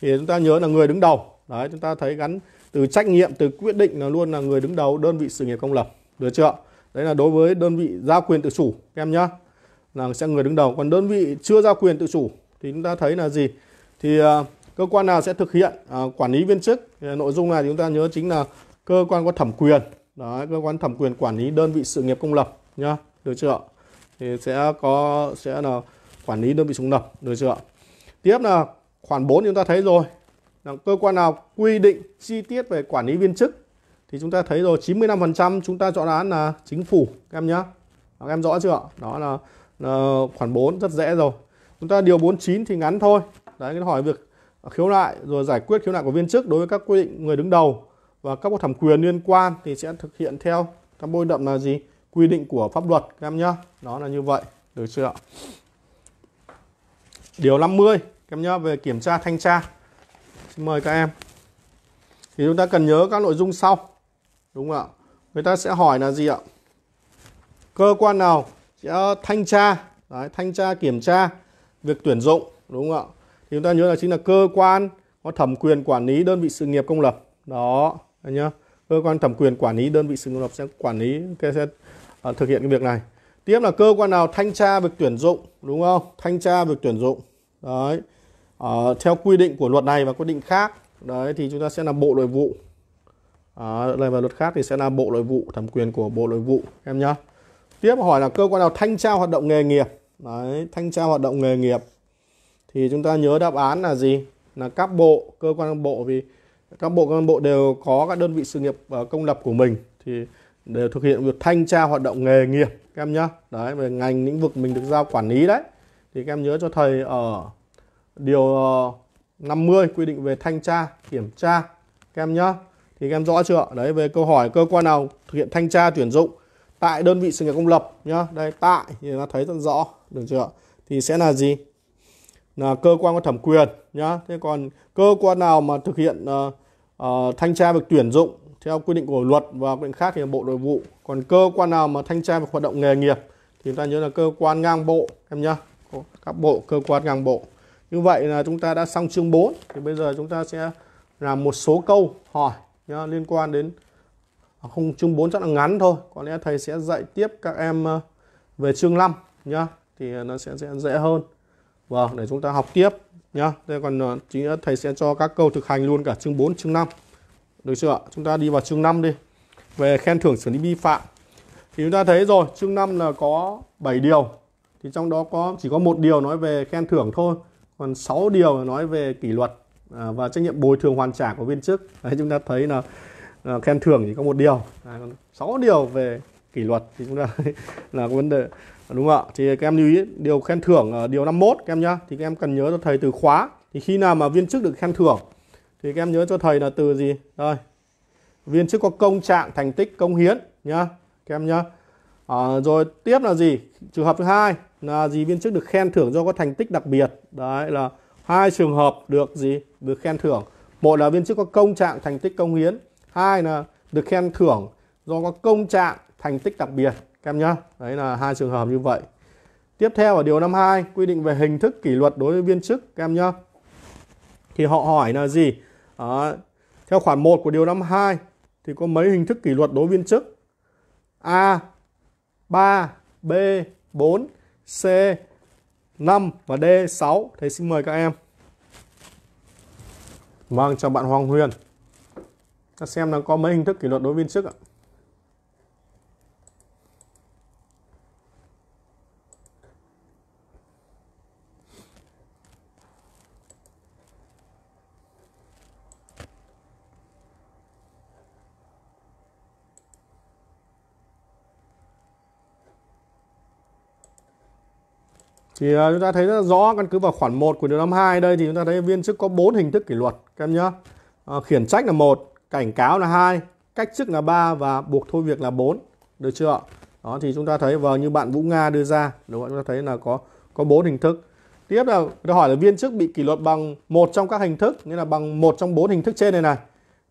thì chúng ta nhớ là người đứng đầu. Đấy, chúng ta thấy gắn từ trách nhiệm từ quyết định là luôn là người đứng đầu đơn vị sự nghiệp công lập, được chưa? Đấy là đối với đơn vị giao quyền tự chủ các em nhá. Là sẽ người đứng đầu, còn đơn vị chưa giao quyền tự chủ thì chúng ta thấy là gì? Thì à, cơ quan nào sẽ thực hiện à, quản lý viên chức nội dung này chúng ta nhớ chính là cơ quan có thẩm quyền đó cơ quan thẩm quyền quản lý đơn vị sự nghiệp công lập nhá được chưa thì sẽ có sẽ là quản lý đơn vị sự lập được chưa tiếp là khoản 4 chúng ta thấy rồi là cơ quan nào quy định chi tiết về quản lý viên chức thì chúng ta thấy rồi 95% chúng ta chọn án là chính phủ em nhá các em rõ chưa đó là, là khoản 4 rất dễ rồi chúng ta điều 49 thì ngắn thôi đấy hỏi việc khiếu nại rồi giải quyết khiếu nại của viên chức đối với các quy định người đứng đầu và các bộ thẩm quyền liên quan thì sẽ thực hiện theo các bôi đậm là gì quy định của pháp luật các em nhá đó là như vậy được chưa điều 50 các em nhá về kiểm tra thanh tra xin mời các em thì chúng ta cần nhớ các nội dung sau đúng không ạ người ta sẽ hỏi là gì ạ cơ quan nào sẽ thanh tra đấy, thanh tra kiểm tra việc tuyển dụng đúng không ạ thì chúng ta nhớ là chính là cơ quan có thẩm quyền quản lý đơn vị sự nghiệp công lập đó nhá cơ quan thẩm quyền quản lý đơn vị sự nghiệp lập sẽ quản lý cái sẽ uh, thực hiện cái việc này tiếp là cơ quan nào thanh tra việc tuyển dụng đúng không thanh tra việc tuyển dụng đấy uh, theo quy định của luật này và quy định khác đấy thì chúng ta sẽ là bộ nội vụ uh, đây và luật khác thì sẽ là bộ nội vụ thẩm quyền của bộ nội vụ em nhá tiếp hỏi là cơ quan nào thanh tra hoạt động nghề nghiệp đấy thanh tra hoạt động nghề nghiệp thì chúng ta nhớ đáp án là gì là các bộ cơ quan bộ vì các bộ các bộ đều có các đơn vị sự nghiệp ờ, công lập của mình thì đều thực hiện việc thanh tra hoạt động nghề nghiệp các em nhá đấy về ngành lĩnh vực mình được giao quản lý đấy thì các em nhớ cho thầy ở điều 50 ờ, quy định về thanh tra kiểm tra các em nhá thì các em rõ chưa đấy về câu hỏi cơ quan nào thực hiện thanh tra tuyển dụng tại đơn vị sự nghiệp công lập nhá đây tại thì nó thấy rất rõ được chưa thì sẽ là gì là cơ quan có thẩm quyền nhá thế còn cơ quan nào mà thực hiện uh, uh, thanh tra việc tuyển dụng theo quy định của luật và quy định khác thì là bộ nội vụ còn cơ quan nào mà thanh tra việc hoạt động nghề nghiệp thì chúng ta nhớ là cơ quan ngang bộ em nhá các bộ cơ quan ngang bộ như vậy là chúng ta đã xong chương 4 thì bây giờ chúng ta sẽ làm một số câu hỏi nhá, liên quan đến à, không chương 4 chắc là ngắn thôi có lẽ thầy sẽ dạy tiếp các em ờ, về chương 5 nhá thì ờ, nó sẽ, sẽ dễ hơn vâng để chúng ta học tiếp nhá đây còn ờ, chính ờ, thầy sẽ cho các câu thực hành luôn cả chương 4 chương 5 được chưa ạ? chúng ta đi vào chương 5 đi về khen thưởng xử lý vi phạm thì chúng ta thấy rồi chương 5 là có 7 điều thì trong đó có chỉ có một điều nói về khen thưởng thôi còn 6 điều nói về kỷ luật à, và trách nhiệm bồi thường hoàn trả của viên chức đấy chúng ta thấy là, à, khen thưởng chỉ có một điều à, 6 điều về kỷ luật thì chúng ta là vấn đề đúng không ạ thì các em lưu ý điều khen thưởng ờ, điều 51 các em nhá thì các em cần nhớ cho thầy từ khóa thì khi nào mà viên chức được khen thưởng thì các em nhớ cho thầy là từ gì đây viên chức có công trạng thành tích công hiến nhá các em nhá à, rồi tiếp là gì trường hợp thứ hai là gì viên chức được khen thưởng do có thành tích đặc biệt đấy là hai trường hợp được gì được khen thưởng một là viên chức có công trạng thành tích công hiến hai là được khen thưởng do có công trạng thành tích đặc biệt các em nhá đấy là hai trường hợp như vậy tiếp theo ở điều 52 quy định về hình thức kỷ luật đối với viên chức các em nhá thì họ hỏi là gì à, theo khoản 1 của điều 52 thì có mấy hình thức kỷ luật đối với viên chức A 3 B 4 C 5 và D 6 thầy xin mời các em Vâng chào bạn Hoàng Huyền ta xem là có mấy hình thức kỷ luật đối với viên chức ạ thì à, chúng ta thấy rất rõ căn cứ vào khoản 1 của điều 52 đây thì chúng ta thấy viên chức có 4 hình thức kỷ luật các em nhé à, khiển trách là một cảnh cáo là hai cách chức là ba và buộc thôi việc là 4 được chưa đó thì chúng ta thấy vào như bạn Vũ Nga đưa ra đúng không? chúng ta thấy là có có bốn hình thức tiếp là người hỏi là viên chức bị kỷ luật bằng một trong các hình thức nghĩa là bằng một trong bốn hình thức trên này này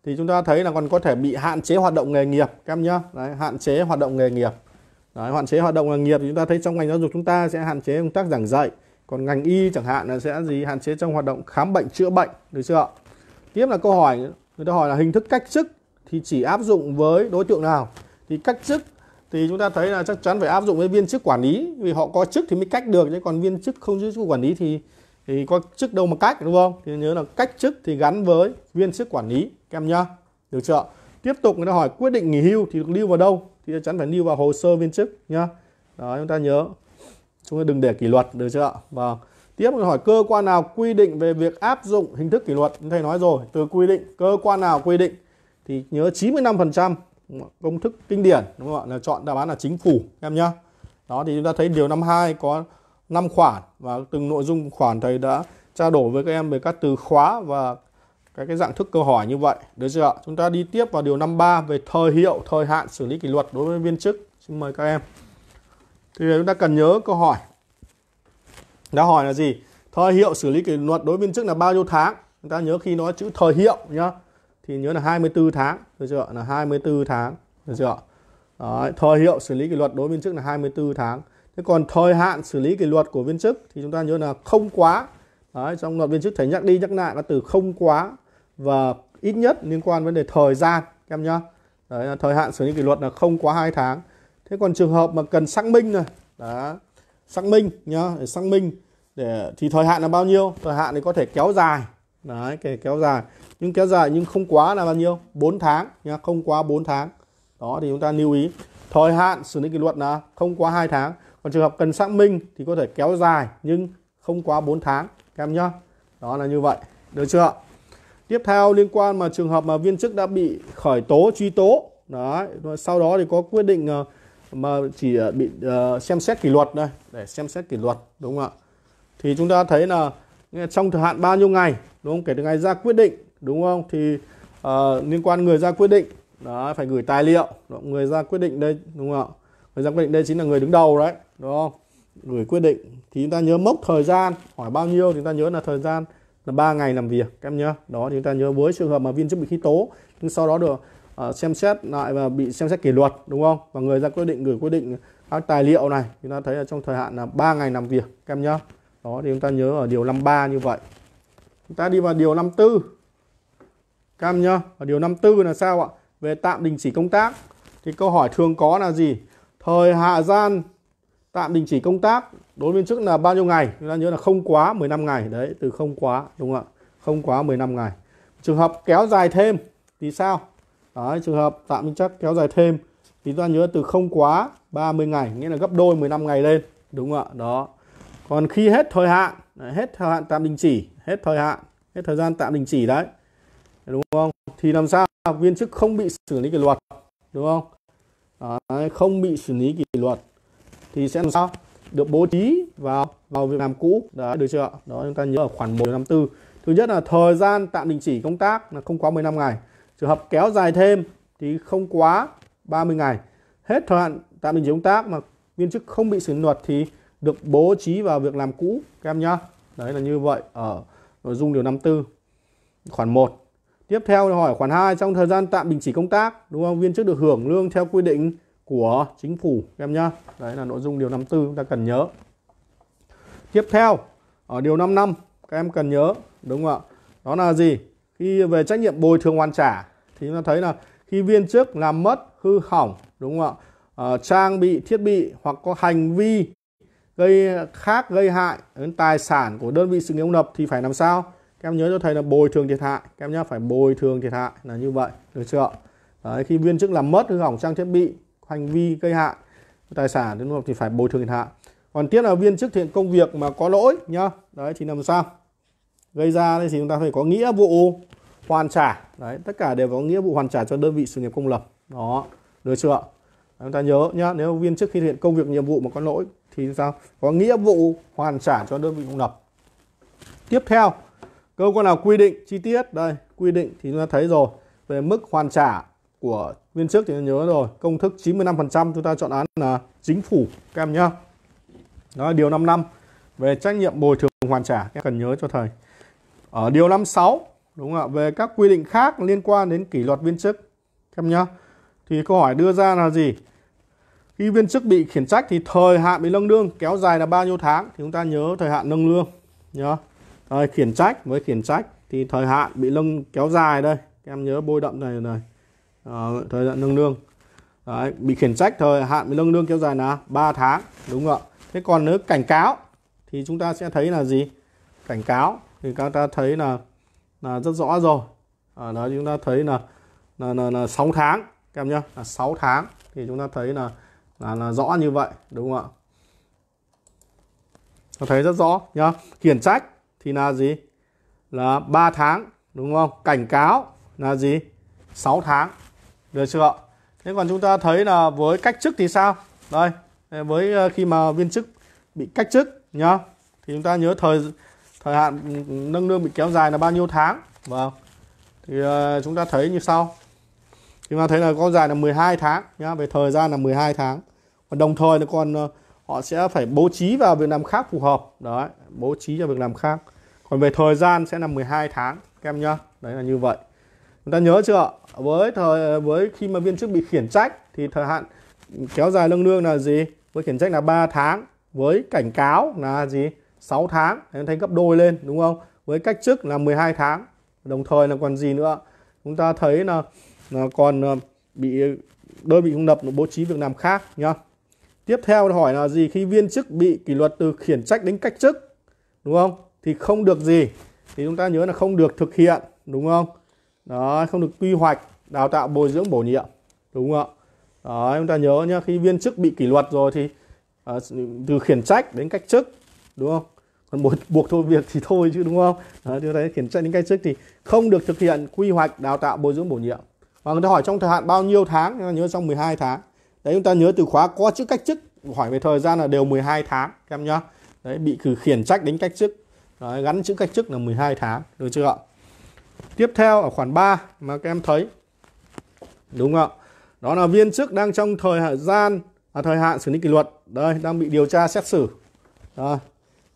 thì chúng ta thấy là còn có thể bị hạn chế hoạt động nghề nghiệp các em nhé Đấy, hạn chế hoạt động nghề nghiệp Đấy, hạn chế hoạt động nghề nghiệp thì chúng ta thấy trong ngành giáo dục chúng ta sẽ hạn chế công tác giảng dạy còn ngành y chẳng hạn là sẽ gì hạn chế trong hoạt động khám bệnh chữa bệnh được chưa tiếp là câu hỏi người ta hỏi là hình thức cách chức thì chỉ áp dụng với đối tượng nào thì cách chức thì chúng ta thấy là chắc chắn phải áp dụng với viên chức quản lý vì họ có chức thì mới cách được chứ còn viên chức không chức quản lý thì thì có chức đâu mà cách đúng không thì nhớ là cách chức thì gắn với viên chức quản lý các em nhá được chưa tiếp tục người ta hỏi quyết định nghỉ hưu thì được lưu vào đâu thì chắc chắn phải lưu vào hồ sơ viên chức nhá đó chúng ta nhớ chúng ta đừng để kỷ luật được chưa ạ vâng tiếp là hỏi cơ quan nào quy định về việc áp dụng hình thức kỷ luật thầy nói rồi từ quy định cơ quan nào quy định thì nhớ 95% công thức kinh điển đúng không ạ là chọn đáp án là chính phủ em nhá đó thì chúng ta thấy điều 52 có 5 khoản và từng nội dung khoản thầy đã trao đổi với các em về các từ khóa và các cái dạng thức câu hỏi như vậy được chưa chúng ta đi tiếp vào điều 53 về thời hiệu thời hạn xử lý kỷ luật đối với viên chức xin mời các em thì chúng ta cần nhớ câu hỏi đã hỏi là gì thời hiệu xử lý kỷ luật đối với viên chức là bao nhiêu tháng chúng ta nhớ khi nói chữ thời hiệu nhá thì nhớ là 24 tháng được chưa là 24 tháng được chưa Đấy, thời hiệu xử lý kỷ luật đối với viên chức là 24 tháng thế còn thời hạn xử lý kỷ luật của viên chức thì chúng ta nhớ là không quá Đấy, trong luật viên chức thầy nhắc đi nhắc lại là từ không quá và ít nhất liên quan vấn đề thời gian em nhá đấy, thời hạn xử lý kỷ luật là không quá hai tháng thế còn trường hợp mà cần xác minh này đã xác minh nhá để xác minh để thì thời hạn là bao nhiêu thời hạn thì có thể kéo dài đấy kể kéo dài nhưng kéo dài nhưng không quá là bao nhiêu 4 tháng nhá không quá 4 tháng đó thì chúng ta lưu ý thời hạn xử lý kỷ luật là không quá hai tháng còn trường hợp cần xác minh thì có thể kéo dài nhưng không quá 4 tháng em nhá đó là như vậy được chưa tiếp theo liên quan mà trường hợp mà viên chức đã bị khởi tố truy tố đấy rồi sau đó thì có quyết định ờ, mà chỉ ờ, bị ờ, xem xét kỷ luật đây để xem xét kỷ luật đúng không ạ thì chúng ta thấy là trong thời hạn bao nhiêu ngày đúng không kể từ ngày ra quyết định đúng không thì uh, liên quan người ra quyết định đó phải gửi tài liệu đó, người ra quyết định đây đúng không ạ người ra quyết định đây chính là người đứng đầu đấy đúng không gửi quyết định thì chúng ta nhớ mốc thời gian hỏi bao nhiêu thì chúng ta nhớ là thời gian là 3 ngày làm việc các em nhớ đó chúng ta nhớ với trường hợp mà viên chức bị khí tố nhưng sau đó được uh, xem xét lại và bị xem xét kỷ luật đúng không và người ra quyết định gửi quyết định các tài liệu này chúng ta thấy là trong thời hạn là 3 ngày làm việc các em nhớ đó thì chúng ta nhớ ở điều 53 như vậy chúng ta đi vào điều 54 các em nhớ ở điều 54 là sao ạ về tạm đình chỉ công tác thì câu hỏi thường có là gì thời hạ gian tạm đình chỉ công tác đối viên chức là bao nhiêu ngày chúng ta nhớ là không quá 15 ngày đấy từ không quá đúng không ạ không quá 15 ngày trường hợp kéo dài thêm thì sao đấy, trường hợp tạm viên chức kéo dài thêm thì chúng ta nhớ từ không quá 30 ngày nghĩa là gấp đôi 15 ngày lên đúng không ạ đó còn khi hết thời hạn hết thời hạn tạm đình chỉ hết thời hạn hết thời gian tạm đình chỉ đấy đúng không thì làm sao viên chức không bị xử lý kỷ luật đúng không đấy, không bị xử lý kỷ luật thì sẽ làm sao được bố trí vào vào việc làm cũ đấy được chưa đó chúng ta nhớ ở khoản 1 54 thứ nhất là thời gian tạm đình chỉ công tác là không quá 15 ngày trường hợp kéo dài thêm thì không quá 30 ngày hết thời hạn tạm đình chỉ công tác mà viên chức không bị xử luật thì được bố trí vào việc làm cũ các em nhá đấy là như vậy ở nội dung điều 54 khoản 1 tiếp theo hỏi khoản 2 trong thời gian tạm đình chỉ công tác đúng không viên chức được hưởng lương theo quy định của chính phủ em nhá. Đấy là nội dung điều 54 chúng ta cần nhớ. Tiếp theo ở điều 55 các em cần nhớ đúng không ạ? Đó là gì? Khi về trách nhiệm bồi thường hoàn trả thì chúng ta thấy là khi viên chức làm mất, hư hỏng đúng không ạ? À, trang bị thiết bị hoặc có hành vi gây khác gây hại đến tài sản của đơn vị sự nghiệp công lập thì phải làm sao? Các em nhớ cho thầy là bồi thường thiệt hại, các em nhá phải bồi thường thiệt hại là như vậy, được chưa? Đấy, khi viên chức làm mất hư hỏng trang thiết bị hành vi gây hại tài sản đến thì phải bồi thường thiệt hại còn tiếp là viên chức thực hiện công việc mà có lỗi nhá đấy thì làm sao gây ra thì chúng ta phải có nghĩa vụ hoàn trả đấy tất cả đều có nghĩa vụ hoàn trả cho đơn vị sự nghiệp công lập đó được chưa chúng ta nhớ nhá nếu viên chức khi thực hiện công việc nhiệm vụ mà có lỗi thì sao có nghĩa vụ hoàn trả cho đơn vị công lập tiếp theo cơ quan nào quy định chi tiết đây quy định thì chúng ta thấy rồi về mức hoàn trả của viên trước thì nhớ rồi công thức 95% chúng ta chọn án là chính phủ các em nhá đó là điều 55 về trách nhiệm bồi thường hoàn trả em cần nhớ cho thầy ở điều 56 đúng không ạ về các quy định khác liên quan đến kỷ luật viên chức các em nhá thì câu hỏi đưa ra là gì khi viên chức bị khiển trách thì thời hạn bị nâng lương kéo dài là bao nhiêu tháng thì chúng ta nhớ thời hạn nâng lương nhớ à, khiển trách với khiển trách thì thời hạn bị nâng kéo dài đây các em nhớ bôi đậm này này Ờ, thời hạn nâng lương Đấy, bị khiển trách thời hạn bị nâng lương kéo dài là 3 tháng đúng không ạ thế còn nếu cảnh cáo thì chúng ta sẽ thấy là gì cảnh cáo thì các ta thấy là là rất rõ rồi ở ờ, đó chúng ta thấy là là, là, là 6 tháng các em nhá là 6 tháng thì chúng ta thấy là là, là rõ như vậy đúng không ạ ta thấy rất rõ nhá khiển trách thì là gì là 3 tháng đúng không cảnh cáo là gì 6 tháng được chưa ạ thế còn chúng ta thấy là với cách chức thì sao đây với ờ, khi mà viên chức bị cách chức nhá thì chúng ta nhớ thời thời hạn ừ, ừ, nâng lương bị kéo dài là bao nhiêu tháng vâng thì ờ, chúng ta thấy như sau chúng ta thấy là con dài là 12 tháng nhá về thời gian là 12 tháng còn đồng thời là còn ờ, họ sẽ phải bố trí vào việc làm khác phù hợp đấy bố trí cho việc làm khác còn về thời gian sẽ là 12 tháng các em nhá đấy là như vậy chúng ta nhớ chưa với thời với khi mà viên chức bị khiển trách thì thời hạn kéo dài lương lương là gì với khiển trách là 3 tháng với cảnh cáo là gì 6 tháng em thấy gấp đôi lên đúng không với cách chức là 12 tháng đồng thời là còn gì nữa chúng ta thấy là, là còn ờ, bị đơn vị công lập bố trí việc làm khác nhá tiếp theo hỏi là gì khi viên chức bị kỷ luật từ khiển trách đến cách chức đúng không thì không được gì thì chúng ta nhớ là không được thực hiện đúng không đó không được quy hoạch đào tạo bồi dưỡng bổ nhiệm đúng không ạ đó, chúng ta nhớ nhá khi viên chức bị kỷ luật rồi thì uh, từ khiển trách đến cách chức đúng không còn buộc, buộc thôi việc thì thôi chứ đúng không đó, chúng ta khiển trách đến cách chức thì không được thực hiện quy hoạch đào tạo bồi dưỡng bổ nhiệm và người ta hỏi trong thời hạn bao nhiêu tháng chúng ta nhớ trong 12 tháng đấy chúng ta nhớ từ khóa có chức cách chức hỏi về thời gian là đều 12 tháng các em nhá đấy bị cử khiển trách đến cách chức đấy, gắn chữ cách chức là 12 tháng được chưa ạ Tiếp theo ở khoản 3 mà các em thấy đúng không ạ? Đó là viên chức đang trong thời gian à, thời hạn xử lý kỷ luật. Đây đang bị điều tra xét xử. Đây,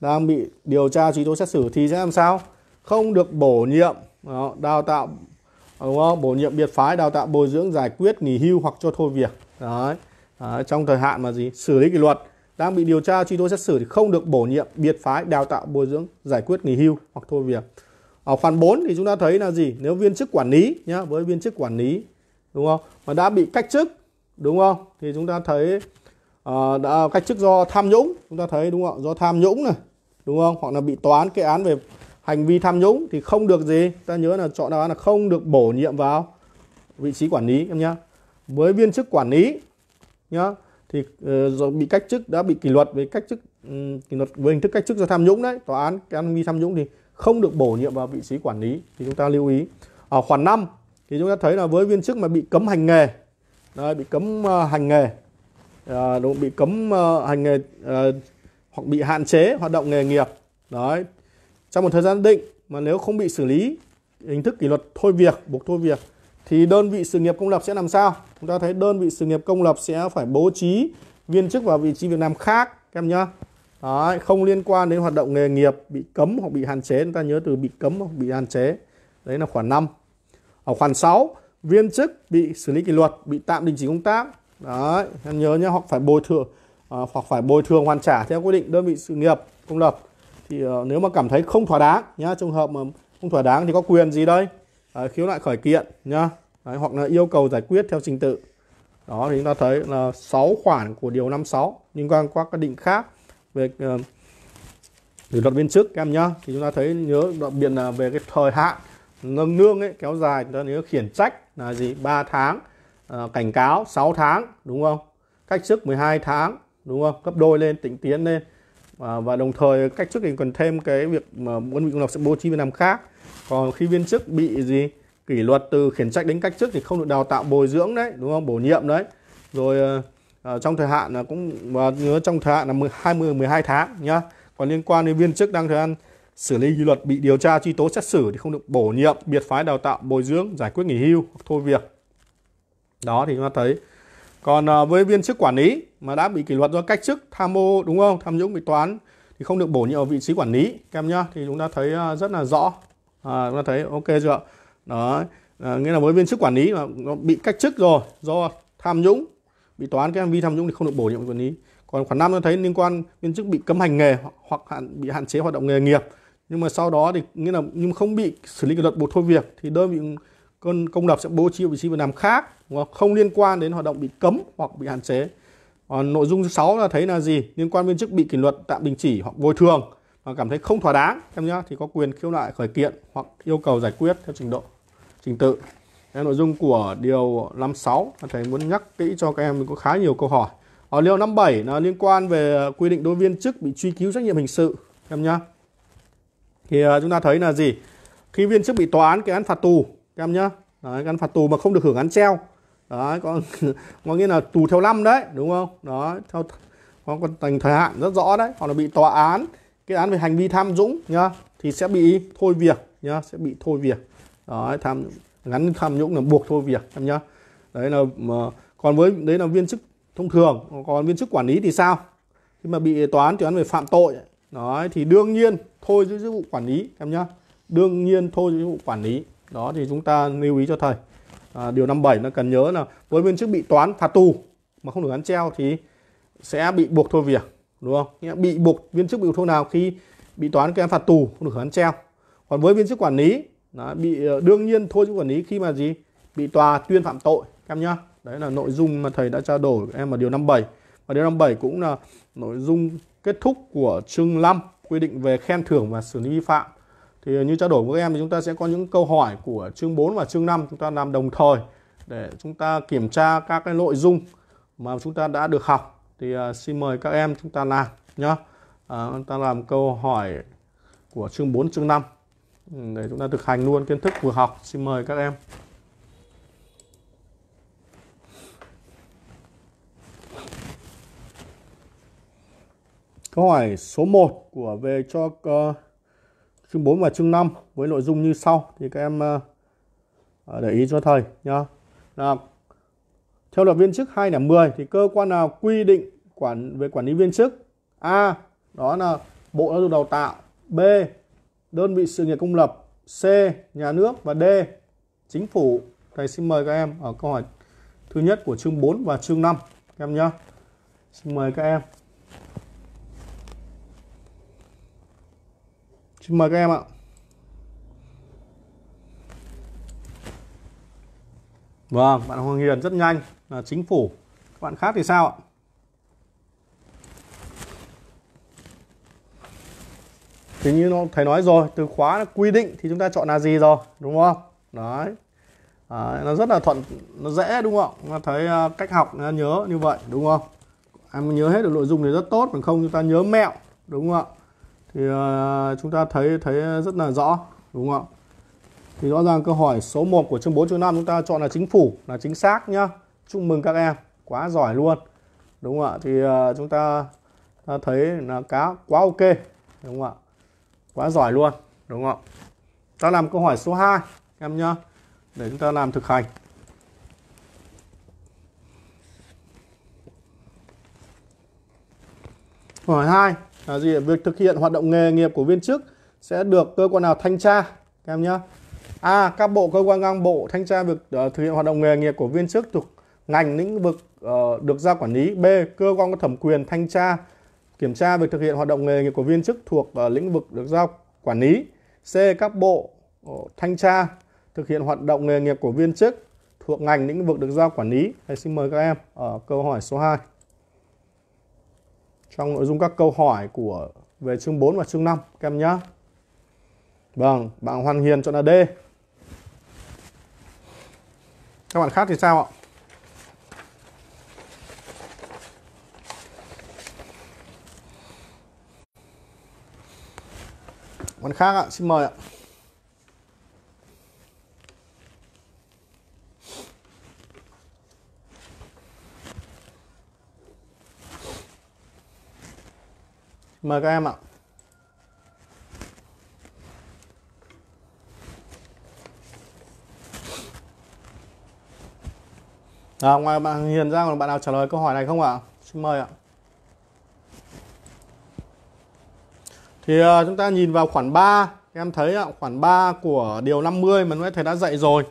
đang bị điều tra truy tố xét xử thì sẽ làm sao? Không được bổ nhiệm đó, đào tạo đúng không? Bổ nhiệm biệt phái, đào tạo bồi dưỡng, giải quyết, nghỉ hưu hoặc cho thôi việc. Đấy. Đấy, trong thời hạn mà gì? Xử lý kỷ luật đang bị điều tra truy tố xét xử thì không được bổ nhiệm biệt phái, đào tạo bồi dưỡng, giải quyết nghỉ hưu hoặc thôi việc ở khoản 4 thì chúng ta thấy là gì nếu viên chức quản lý nhá với viên chức quản lý đúng không mà đã bị cách chức đúng không thì chúng ta thấy uh, đã cách chức do tham nhũng chúng ta thấy đúng không do tham nhũng này đúng không hoặc là bị tòa án cái án về hành vi tham nhũng thì không được gì ta nhớ là chọn đáp án là không được bổ nhiệm vào vị trí quản lý em nhá với viên chức quản lý nhá thì uh, bị cách chức đã bị kỷ luật về cách chức um, kỷ luật với hình thức cách chức do tham nhũng đấy tòa án cái hành vi tham nhũng thì không được bổ nhiệm vào vị trí quản lý thì chúng ta lưu ý ở khoản 5 thì chúng ta thấy là với viên chức mà bị cấm hành nghề đây, bị cấm ờ, hành nghề ờ, đúng, bị cấm ờ, hành nghề hoặc bị hạn chế hoạt động nghề nghiệp đấy trong một thời gian định mà nếu không bị xử lý hình thức kỷ luật thôi việc buộc thôi việc thì đơn vị sự nghiệp công lập sẽ làm sao chúng ta thấy đơn vị sự nghiệp công lập sẽ phải bố trí viên chức vào vị trí việc làm khác các em nhá Đấy, không liên quan đến hoạt động nghề nghiệp bị cấm hoặc bị hạn chế chúng ta nhớ từ bị cấm hoặc bị hạn chế đấy là khoản 5 ở khoản 6 viên chức bị xử lý kỷ luật bị tạm đình chỉ công tác đấy em nhớ nhé hoặc phải bồi thường à, hoặc phải bồi thường hoàn trả theo quy định đơn vị sự nghiệp công lập thì à, nếu mà cảm thấy không thỏa đáng nhá trường hợp mà không thỏa đáng thì có quyền gì đây à, khiếu lại khởi kiện nhá đấy, hoặc là yêu cầu giải quyết theo trình tự đó thì chúng ta thấy là 6 khoản của điều 56 liên quan qua các định khác về uh, từ đoạn bên trước em nhá thì chúng ta thấy nhớ đoạn biện là về cái thời hạn nâng lương ấy kéo dài chúng ta nhớ khiển trách là gì 3 tháng à, cảnh cáo 6 tháng đúng không cách chức 12 tháng đúng không cấp đôi lên tỉnh tiến lên à, và đồng thời cách chức thì còn thêm cái việc mà quân vị công lập sẽ bố trí việc làm khác còn khi viên chức bị gì kỷ luật từ khiển trách đến cách chức thì không được đào tạo bồi dưỡng đấy đúng không bổ nhiệm đấy rồi ờ, Ờ, trong thời hạn là cũng và nhớ trong thời hạn là 20 12 tháng nhá. Còn liên quan đến viên chức đang thời gian xử lý kỷ luật bị điều tra truy tố xét xử thì không được bổ nhiệm, biệt phái đào tạo, bồi dưỡng, giải quyết nghỉ hưu hoặc thôi việc. Đó thì chúng ta thấy. Còn ờ, với viên chức quản lý mà đã bị kỷ luật do cách chức, tham ô đúng không? Tham nhũng bị toán thì không được bổ nhiệm ở vị trí quản lý các em nhá. Thì chúng ta thấy ờ, rất là rõ. À, chúng ta thấy ok chưa? đó. À, nghĩa là với viên chức quản lý mà bị cách chức rồi do tham nhũng bị tòa án cái hành vi tham nhũng thì không được bổ nhiệm quản lý còn khoản năm tôi thấy liên quan viên chức bị cấm hành nghề hoặc hạn, bị hạn chế hoạt động nghề nghiệp nhưng mà sau đó thì nghĩa là nhưng không bị xử lý kỷ luật buộc thôi việc thì đơn vị công công lập sẽ bố trí vị trí việc làm khác và không liên quan đến hoạt động bị cấm hoặc bị hạn chế còn nội dung thứ sáu là thấy là gì liên quan viên chức bị kỷ luật tạm đình chỉ hoặc bồi thường và cảm thấy không thỏa đáng em nhá thì có quyền khiếu nại khởi kiện hoặc yêu cầu giải quyết theo trình độ trình tự Đấy, nội dung của điều 56 thầy muốn nhắc kỹ cho các em có khá nhiều câu hỏi ở điều 57 là liên quan về quy định đối viên chức bị truy cứu trách nhiệm hình sự em nhá thì à, chúng ta thấy là gì khi viên chức bị tòa án cái án phạt tù em nhá đấy, án phạt tù mà không được hưởng án treo đấy có có nghĩa là tù theo năm đấy đúng không đó theo có thành thời hạn rất rõ đấy hoặc là bị tòa án cái án về hành vi tham dũng nhá thì sẽ bị thôi việc nhá sẽ bị thôi việc đấy tham gắn tham nhũng là buộc thôi việc em nhá đấy là mà, còn với đấy là viên chức thông thường còn viên chức quản lý thì sao khi mà bị tòa án thì án về phạm tội nói thì đương nhiên thôi giữ chức vụ quản lý em nhá đương nhiên thôi giữ chức vụ quản lý đó thì chúng ta lưu ý cho thầy à, điều 57 nó cần nhớ là với viên chức bị toán phạt tù mà không được án treo thì sẽ bị buộc thôi việc đúng không bị buộc viên chức bị buộc thôi nào khi bị toán các phạt tù không được án treo còn với viên chức quản lý đó, bị ờ, đương nhiên thôi chứ quản lý khi mà gì bị tòa tuyên phạm tội em nhá đấy là nội dung mà thầy đã trao đổi em ở điều 57 và điều 57 cũng là nội dung kết thúc của chương 5 quy định về khen thưởng và xử lý vi phạm thì như trao đổi với em thì chúng ta sẽ có những câu hỏi của chương 4 và chương 5 chúng ta làm đồng thời để chúng ta kiểm tra các cái nội dung mà chúng ta đã được học thì ờ, xin mời các em chúng ta làm nhá uh, chúng ta làm câu hỏi của chương 4 chương 5 để chúng ta thực hành luôn kiến thức vừa học xin mời các em Câu hỏi số 1 của về cho uh, chương 4 và chương 5 với nội dung như sau thì các em uh, để ý cho thầy nhá. Là theo luật viên chức 2 điểm 10 thì cơ quan nào quy định quản về quản lý viên chức? A đó là Bộ Giáo dục Đào tạo, B đơn vị sự nghiệp công lập, C, nhà nước và D, chính phủ. Thầy xin mời các em ở câu hỏi thứ nhất của chương 4 và chương 5 các em nhé. Xin mời các em. Xin mời các em ạ. Vâng, bạn Hoàng Hiền rất nhanh là chính phủ. Các bạn khác thì sao ạ? thì như thầy nói rồi từ khóa là quy định thì chúng ta chọn là gì rồi đúng không đấy à, nó rất là thuận nó dễ đúng không mà thấy à, cách học nhớ như vậy đúng không em nhớ hết được nội dung thì rất tốt còn không chúng ta nhớ mẹo đúng không thì uh, chúng ta thấy thấy rất là rõ đúng không thì rõ ràng câu hỏi số 1 của chương 4 chương 5 chúng ta chọn là chính phủ là chính xác nhá chúc mừng các em quá giỏi luôn đúng không ạ thì uh, chúng ta, ta thấy là cá quá ok đúng không ạ quá giỏi luôn đúng không ta làm câu hỏi số 2 em nhá để chúng ta làm thực hành câu hỏi 2 là gì việc thực hiện hoạt động nghề nghiệp của viên chức sẽ được cơ quan nào thanh tra em nhá a à, các bộ cơ quan ngang bộ thanh tra việc uh, thực hiện hoạt động nghề nghiệp của viên chức thuộc ngành lĩnh vực uh, được giao quản lý b cơ quan có thẩm quyền thanh tra kiểm tra việc thực hiện hoạt động nghề nghiệp của viên chức thuộc ờ, lĩnh vực được giao quản lý. C. Các bộ ờ, thanh tra thực hiện hoạt động nghề nghiệp của viên chức thuộc ngành lĩnh vực được giao quản lý. hãy xin mời các em ở ờ, câu hỏi số 2. Trong nội dung các câu hỏi của về chương 4 và chương 5 các em nhé. Vâng, bạn Hoàng Hiền chọn là D. Các bạn khác thì sao ạ? món khác ạ xin mời ạ mời các em ạ À, ngoài bạn Hiền ra còn bạn nào trả lời câu hỏi này không ạ? Xin mời ạ. thì uh, chúng ta nhìn vào khoản 3 em thấy uh, khoản 3 của điều 50 mà nói thầy đã dạy rồi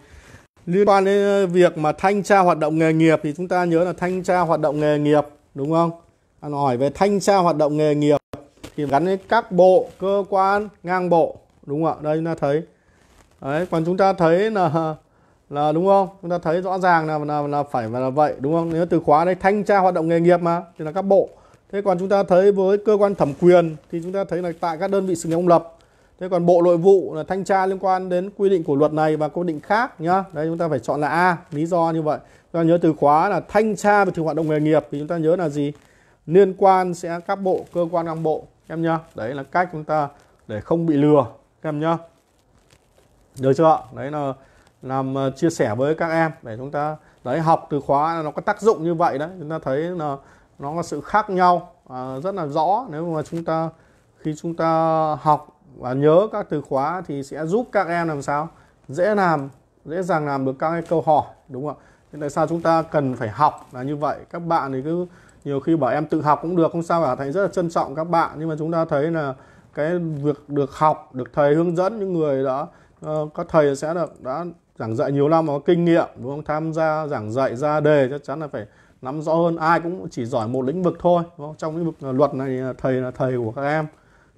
liên quan đến ờ, việc mà thanh tra hoạt động nghề nghiệp thì chúng ta nhớ là thanh tra hoạt động nghề nghiệp đúng không anh à, hỏi về thanh tra hoạt động nghề nghiệp thì gắn với các bộ cơ quan ngang bộ đúng không ạ đây chúng ta thấy đấy còn chúng ta thấy là là đúng không chúng ta thấy rõ ràng là là, là phải là vậy đúng không nếu từ khóa đấy thanh tra hoạt động nghề nghiệp mà thì là các bộ Thế còn chúng ta thấy với cơ quan thẩm quyền thì chúng ta thấy là tại các đơn vị sự nghiệp công lập. Thế còn Bộ Nội vụ là thanh tra liên quan đến quy định của luật này và quy định khác nhá. Đấy chúng ta phải chọn là A, lý do như vậy. Chúng ta nhớ từ khóa là thanh tra về thực hoạt động nghề nghiệp thì chúng ta nhớ là gì? Liên quan sẽ các bộ, cơ quan ngang bộ em nhá. Đấy là cách chúng ta để không bị lừa em nhá. Được chưa? Đấy là làm ờ, chia sẻ với các em để chúng ta đấy học từ khóa là nó có tác dụng như vậy đấy. Chúng ta thấy là nó là sự khác nhau à, rất là rõ nếu mà chúng ta khi chúng ta học và nhớ các từ khóa thì sẽ giúp các em làm sao dễ làm dễ dàng làm được các cái câu hỏi đúng không ạ tại sao chúng ta cần phải học là như vậy các bạn thì cứ nhiều khi bảo em tự học cũng được không sao cả thầy rất là trân trọng các bạn nhưng mà chúng ta thấy là cái việc được học được thầy hướng dẫn những người đó, uh, ờ, các thầy sẽ được đã giảng dạy nhiều năm có kinh nghiệm đúng không tham gia giảng dạy ra đề chắc chắn là phải nắm rõ hơn ai cũng chỉ giỏi một lĩnh vực thôi trong lĩnh vực à, luật này à, thầy là thầy của các em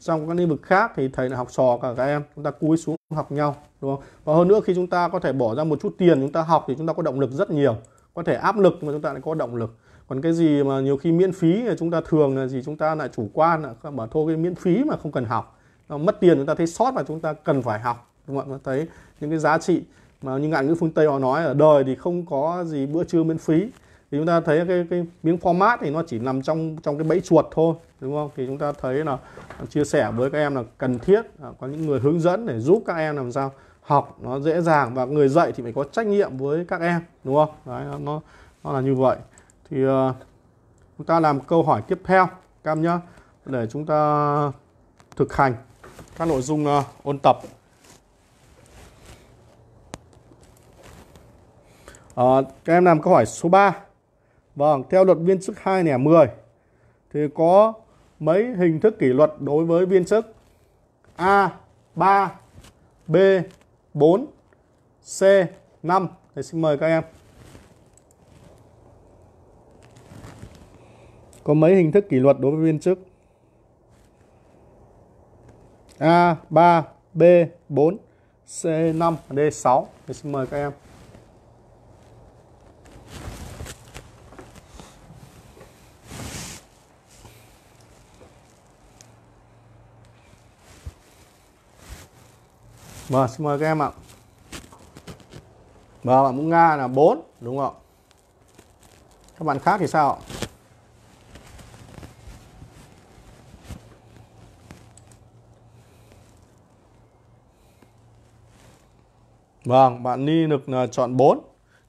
trong các lĩnh vực khác thì thầy là học trò cả các em chúng ta cúi xuống học nhau đúng không và hơn nữa khi chúng ta có thể bỏ ra một chút tiền chúng ta học thì chúng ta có động lực rất nhiều có thể áp lực mà chúng ta lại có động lực còn cái gì mà nhiều khi miễn phí thì chúng ta thường là gì chúng ta lại chủ quan là bảo thôi cái miễn phí mà không cần học mất tiền chúng ta thấy sót và chúng ta cần phải học đúng không ạ thấy những cái giá trị mà như ngạn ngữ phương tây họ nói ở đời thì không có gì bữa trưa miễn phí thì chúng ta thấy cái cái miếng format thì nó chỉ nằm trong trong cái bẫy chuột thôi đúng không thì chúng ta thấy là chia sẻ với các em là cần thiết à, có những người hướng dẫn để giúp các em làm sao học nó dễ dàng và người dạy thì phải có trách nhiệm với các em đúng không đấy nó nó là như vậy thì uh, chúng ta làm câu hỏi tiếp theo các em nhá để chúng ta thực hành các nội dung uh, ôn tập uh, các em làm câu hỏi số 3 Vâng, theo luật viên chức 2 nẻ 10 thì có mấy hình thức kỷ luật đối với viên chức? A 3, B 4, C 5. Thì xin mời các em. Có mấy hình thức kỷ luật đối với viên chức? A 3, B 4, C 5, D 6. Thì xin mời các em. Vâng, xin mời các em ạ. Vâng, bạn Mũng Nga là 4, đúng không ạ? Các bạn khác thì sao ạ? Vâng, bạn Ni Nực chọn 4.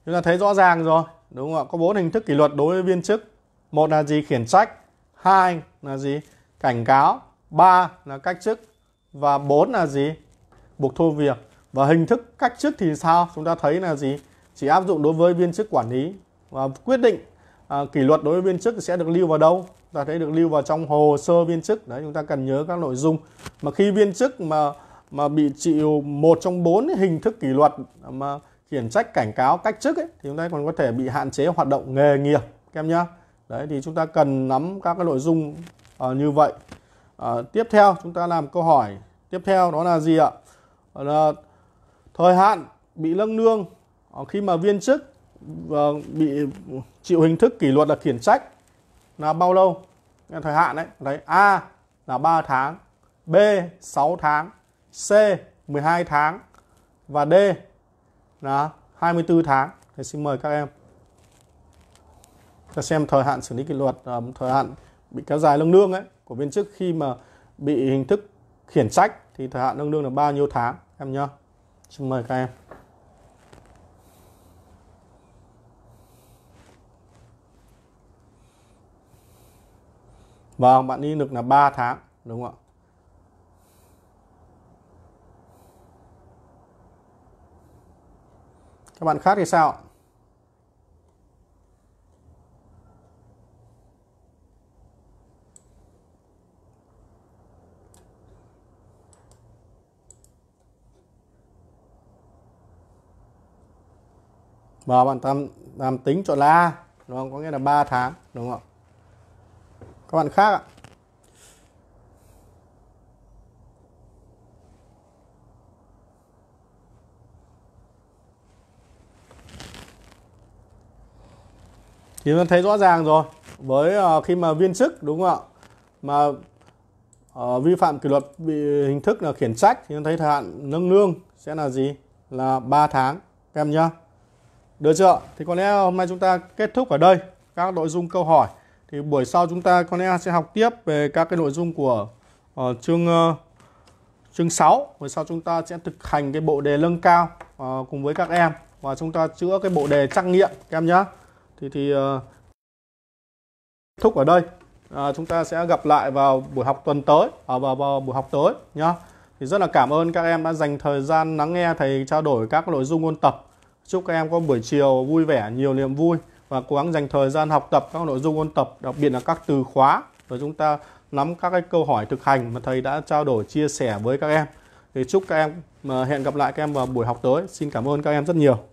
Chúng ta thấy rõ ràng rồi, đúng không ạ? Có 4 hình thức kỷ luật đối với viên chức. Một là gì? Khiển trách. Hai là gì? Cảnh cáo. Ba là cách chức. Và bốn là gì? buộc thôi việc và hình thức cách chức thì sao chúng ta thấy là gì chỉ áp dụng đối với viên chức quản lý và quyết định à, kỷ luật đối với viên chức sẽ được lưu vào đâu ta thấy được lưu vào trong hồ sơ viên chức đấy chúng ta cần nhớ các nội dung mà khi viên chức mà mà bị chịu một trong bốn hình thức kỷ luật mà khiển trách cảnh cáo cách chức ấy, thì chúng ta còn có thể bị hạn chế hoạt động nghề nghiệp các em nhá đấy thì chúng ta cần nắm các cái nội dung uh, như vậy uh, tiếp theo chúng ta làm câu hỏi tiếp theo đó là gì ạ là ờ, thời hạn bị lâng lương ờ, khi mà viên chức ờ, bị chịu hình thức kỷ luật là khiển trách là bao lâu thời hạn đấy đấy a là 3 tháng b 6 tháng c 12 tháng và d là 24 tháng thì xin mời các em ta xem thời hạn xử lý kỷ luật thời hạn bị kéo dài lương lương ấy của viên chức khi mà bị hình thức khiển trách thì thời hạn tương đương là bao nhiêu tháng em nhá xin mời các em Vâng, bạn đi được là 3 tháng, đúng không ạ? Các bạn khác thì sao và bạn làm, làm tính chọn là A đúng không? có nghĩa là 3 tháng đúng không các bạn khác ạ thì chúng ta thấy rõ ràng rồi với ờ, khi mà viên chức đúng không ạ mà uh, vi phạm kỷ luật bị hình thức là khiển trách thì chúng ta thấy thời hạn nâng lương sẽ là gì là 3 tháng các em nhá được chưa? Thì có lẽ hôm nay chúng ta kết thúc ở đây các nội dung câu hỏi. Thì buổi sau chúng ta có lẽ sẽ học tiếp về các cái nội dung của uh, chương uh, chương 6. Buổi sau chúng ta sẽ thực hành cái bộ đề nâng cao uh, cùng với các em và chúng ta chữa cái bộ đề trắc nghiệm các em nhé. Thì thì uh, thúc ở đây. À, chúng ta sẽ gặp lại vào buổi học tuần tới, ở à, vào, vào buổi học tới nhá. Thì rất là cảm ơn các em đã dành thời gian lắng nghe thầy trao đổi các nội dung ôn tập Chúc các em có buổi chiều vui vẻ, nhiều niềm vui và cố gắng dành thời gian học tập các nội dung ôn tập, đặc biệt là các từ khóa và chúng ta nắm các cái câu hỏi thực hành mà thầy đã trao đổi chia sẻ với các em. Thì chúc các em hẹn gặp lại các em vào buổi học tới. Xin cảm ơn các em rất nhiều.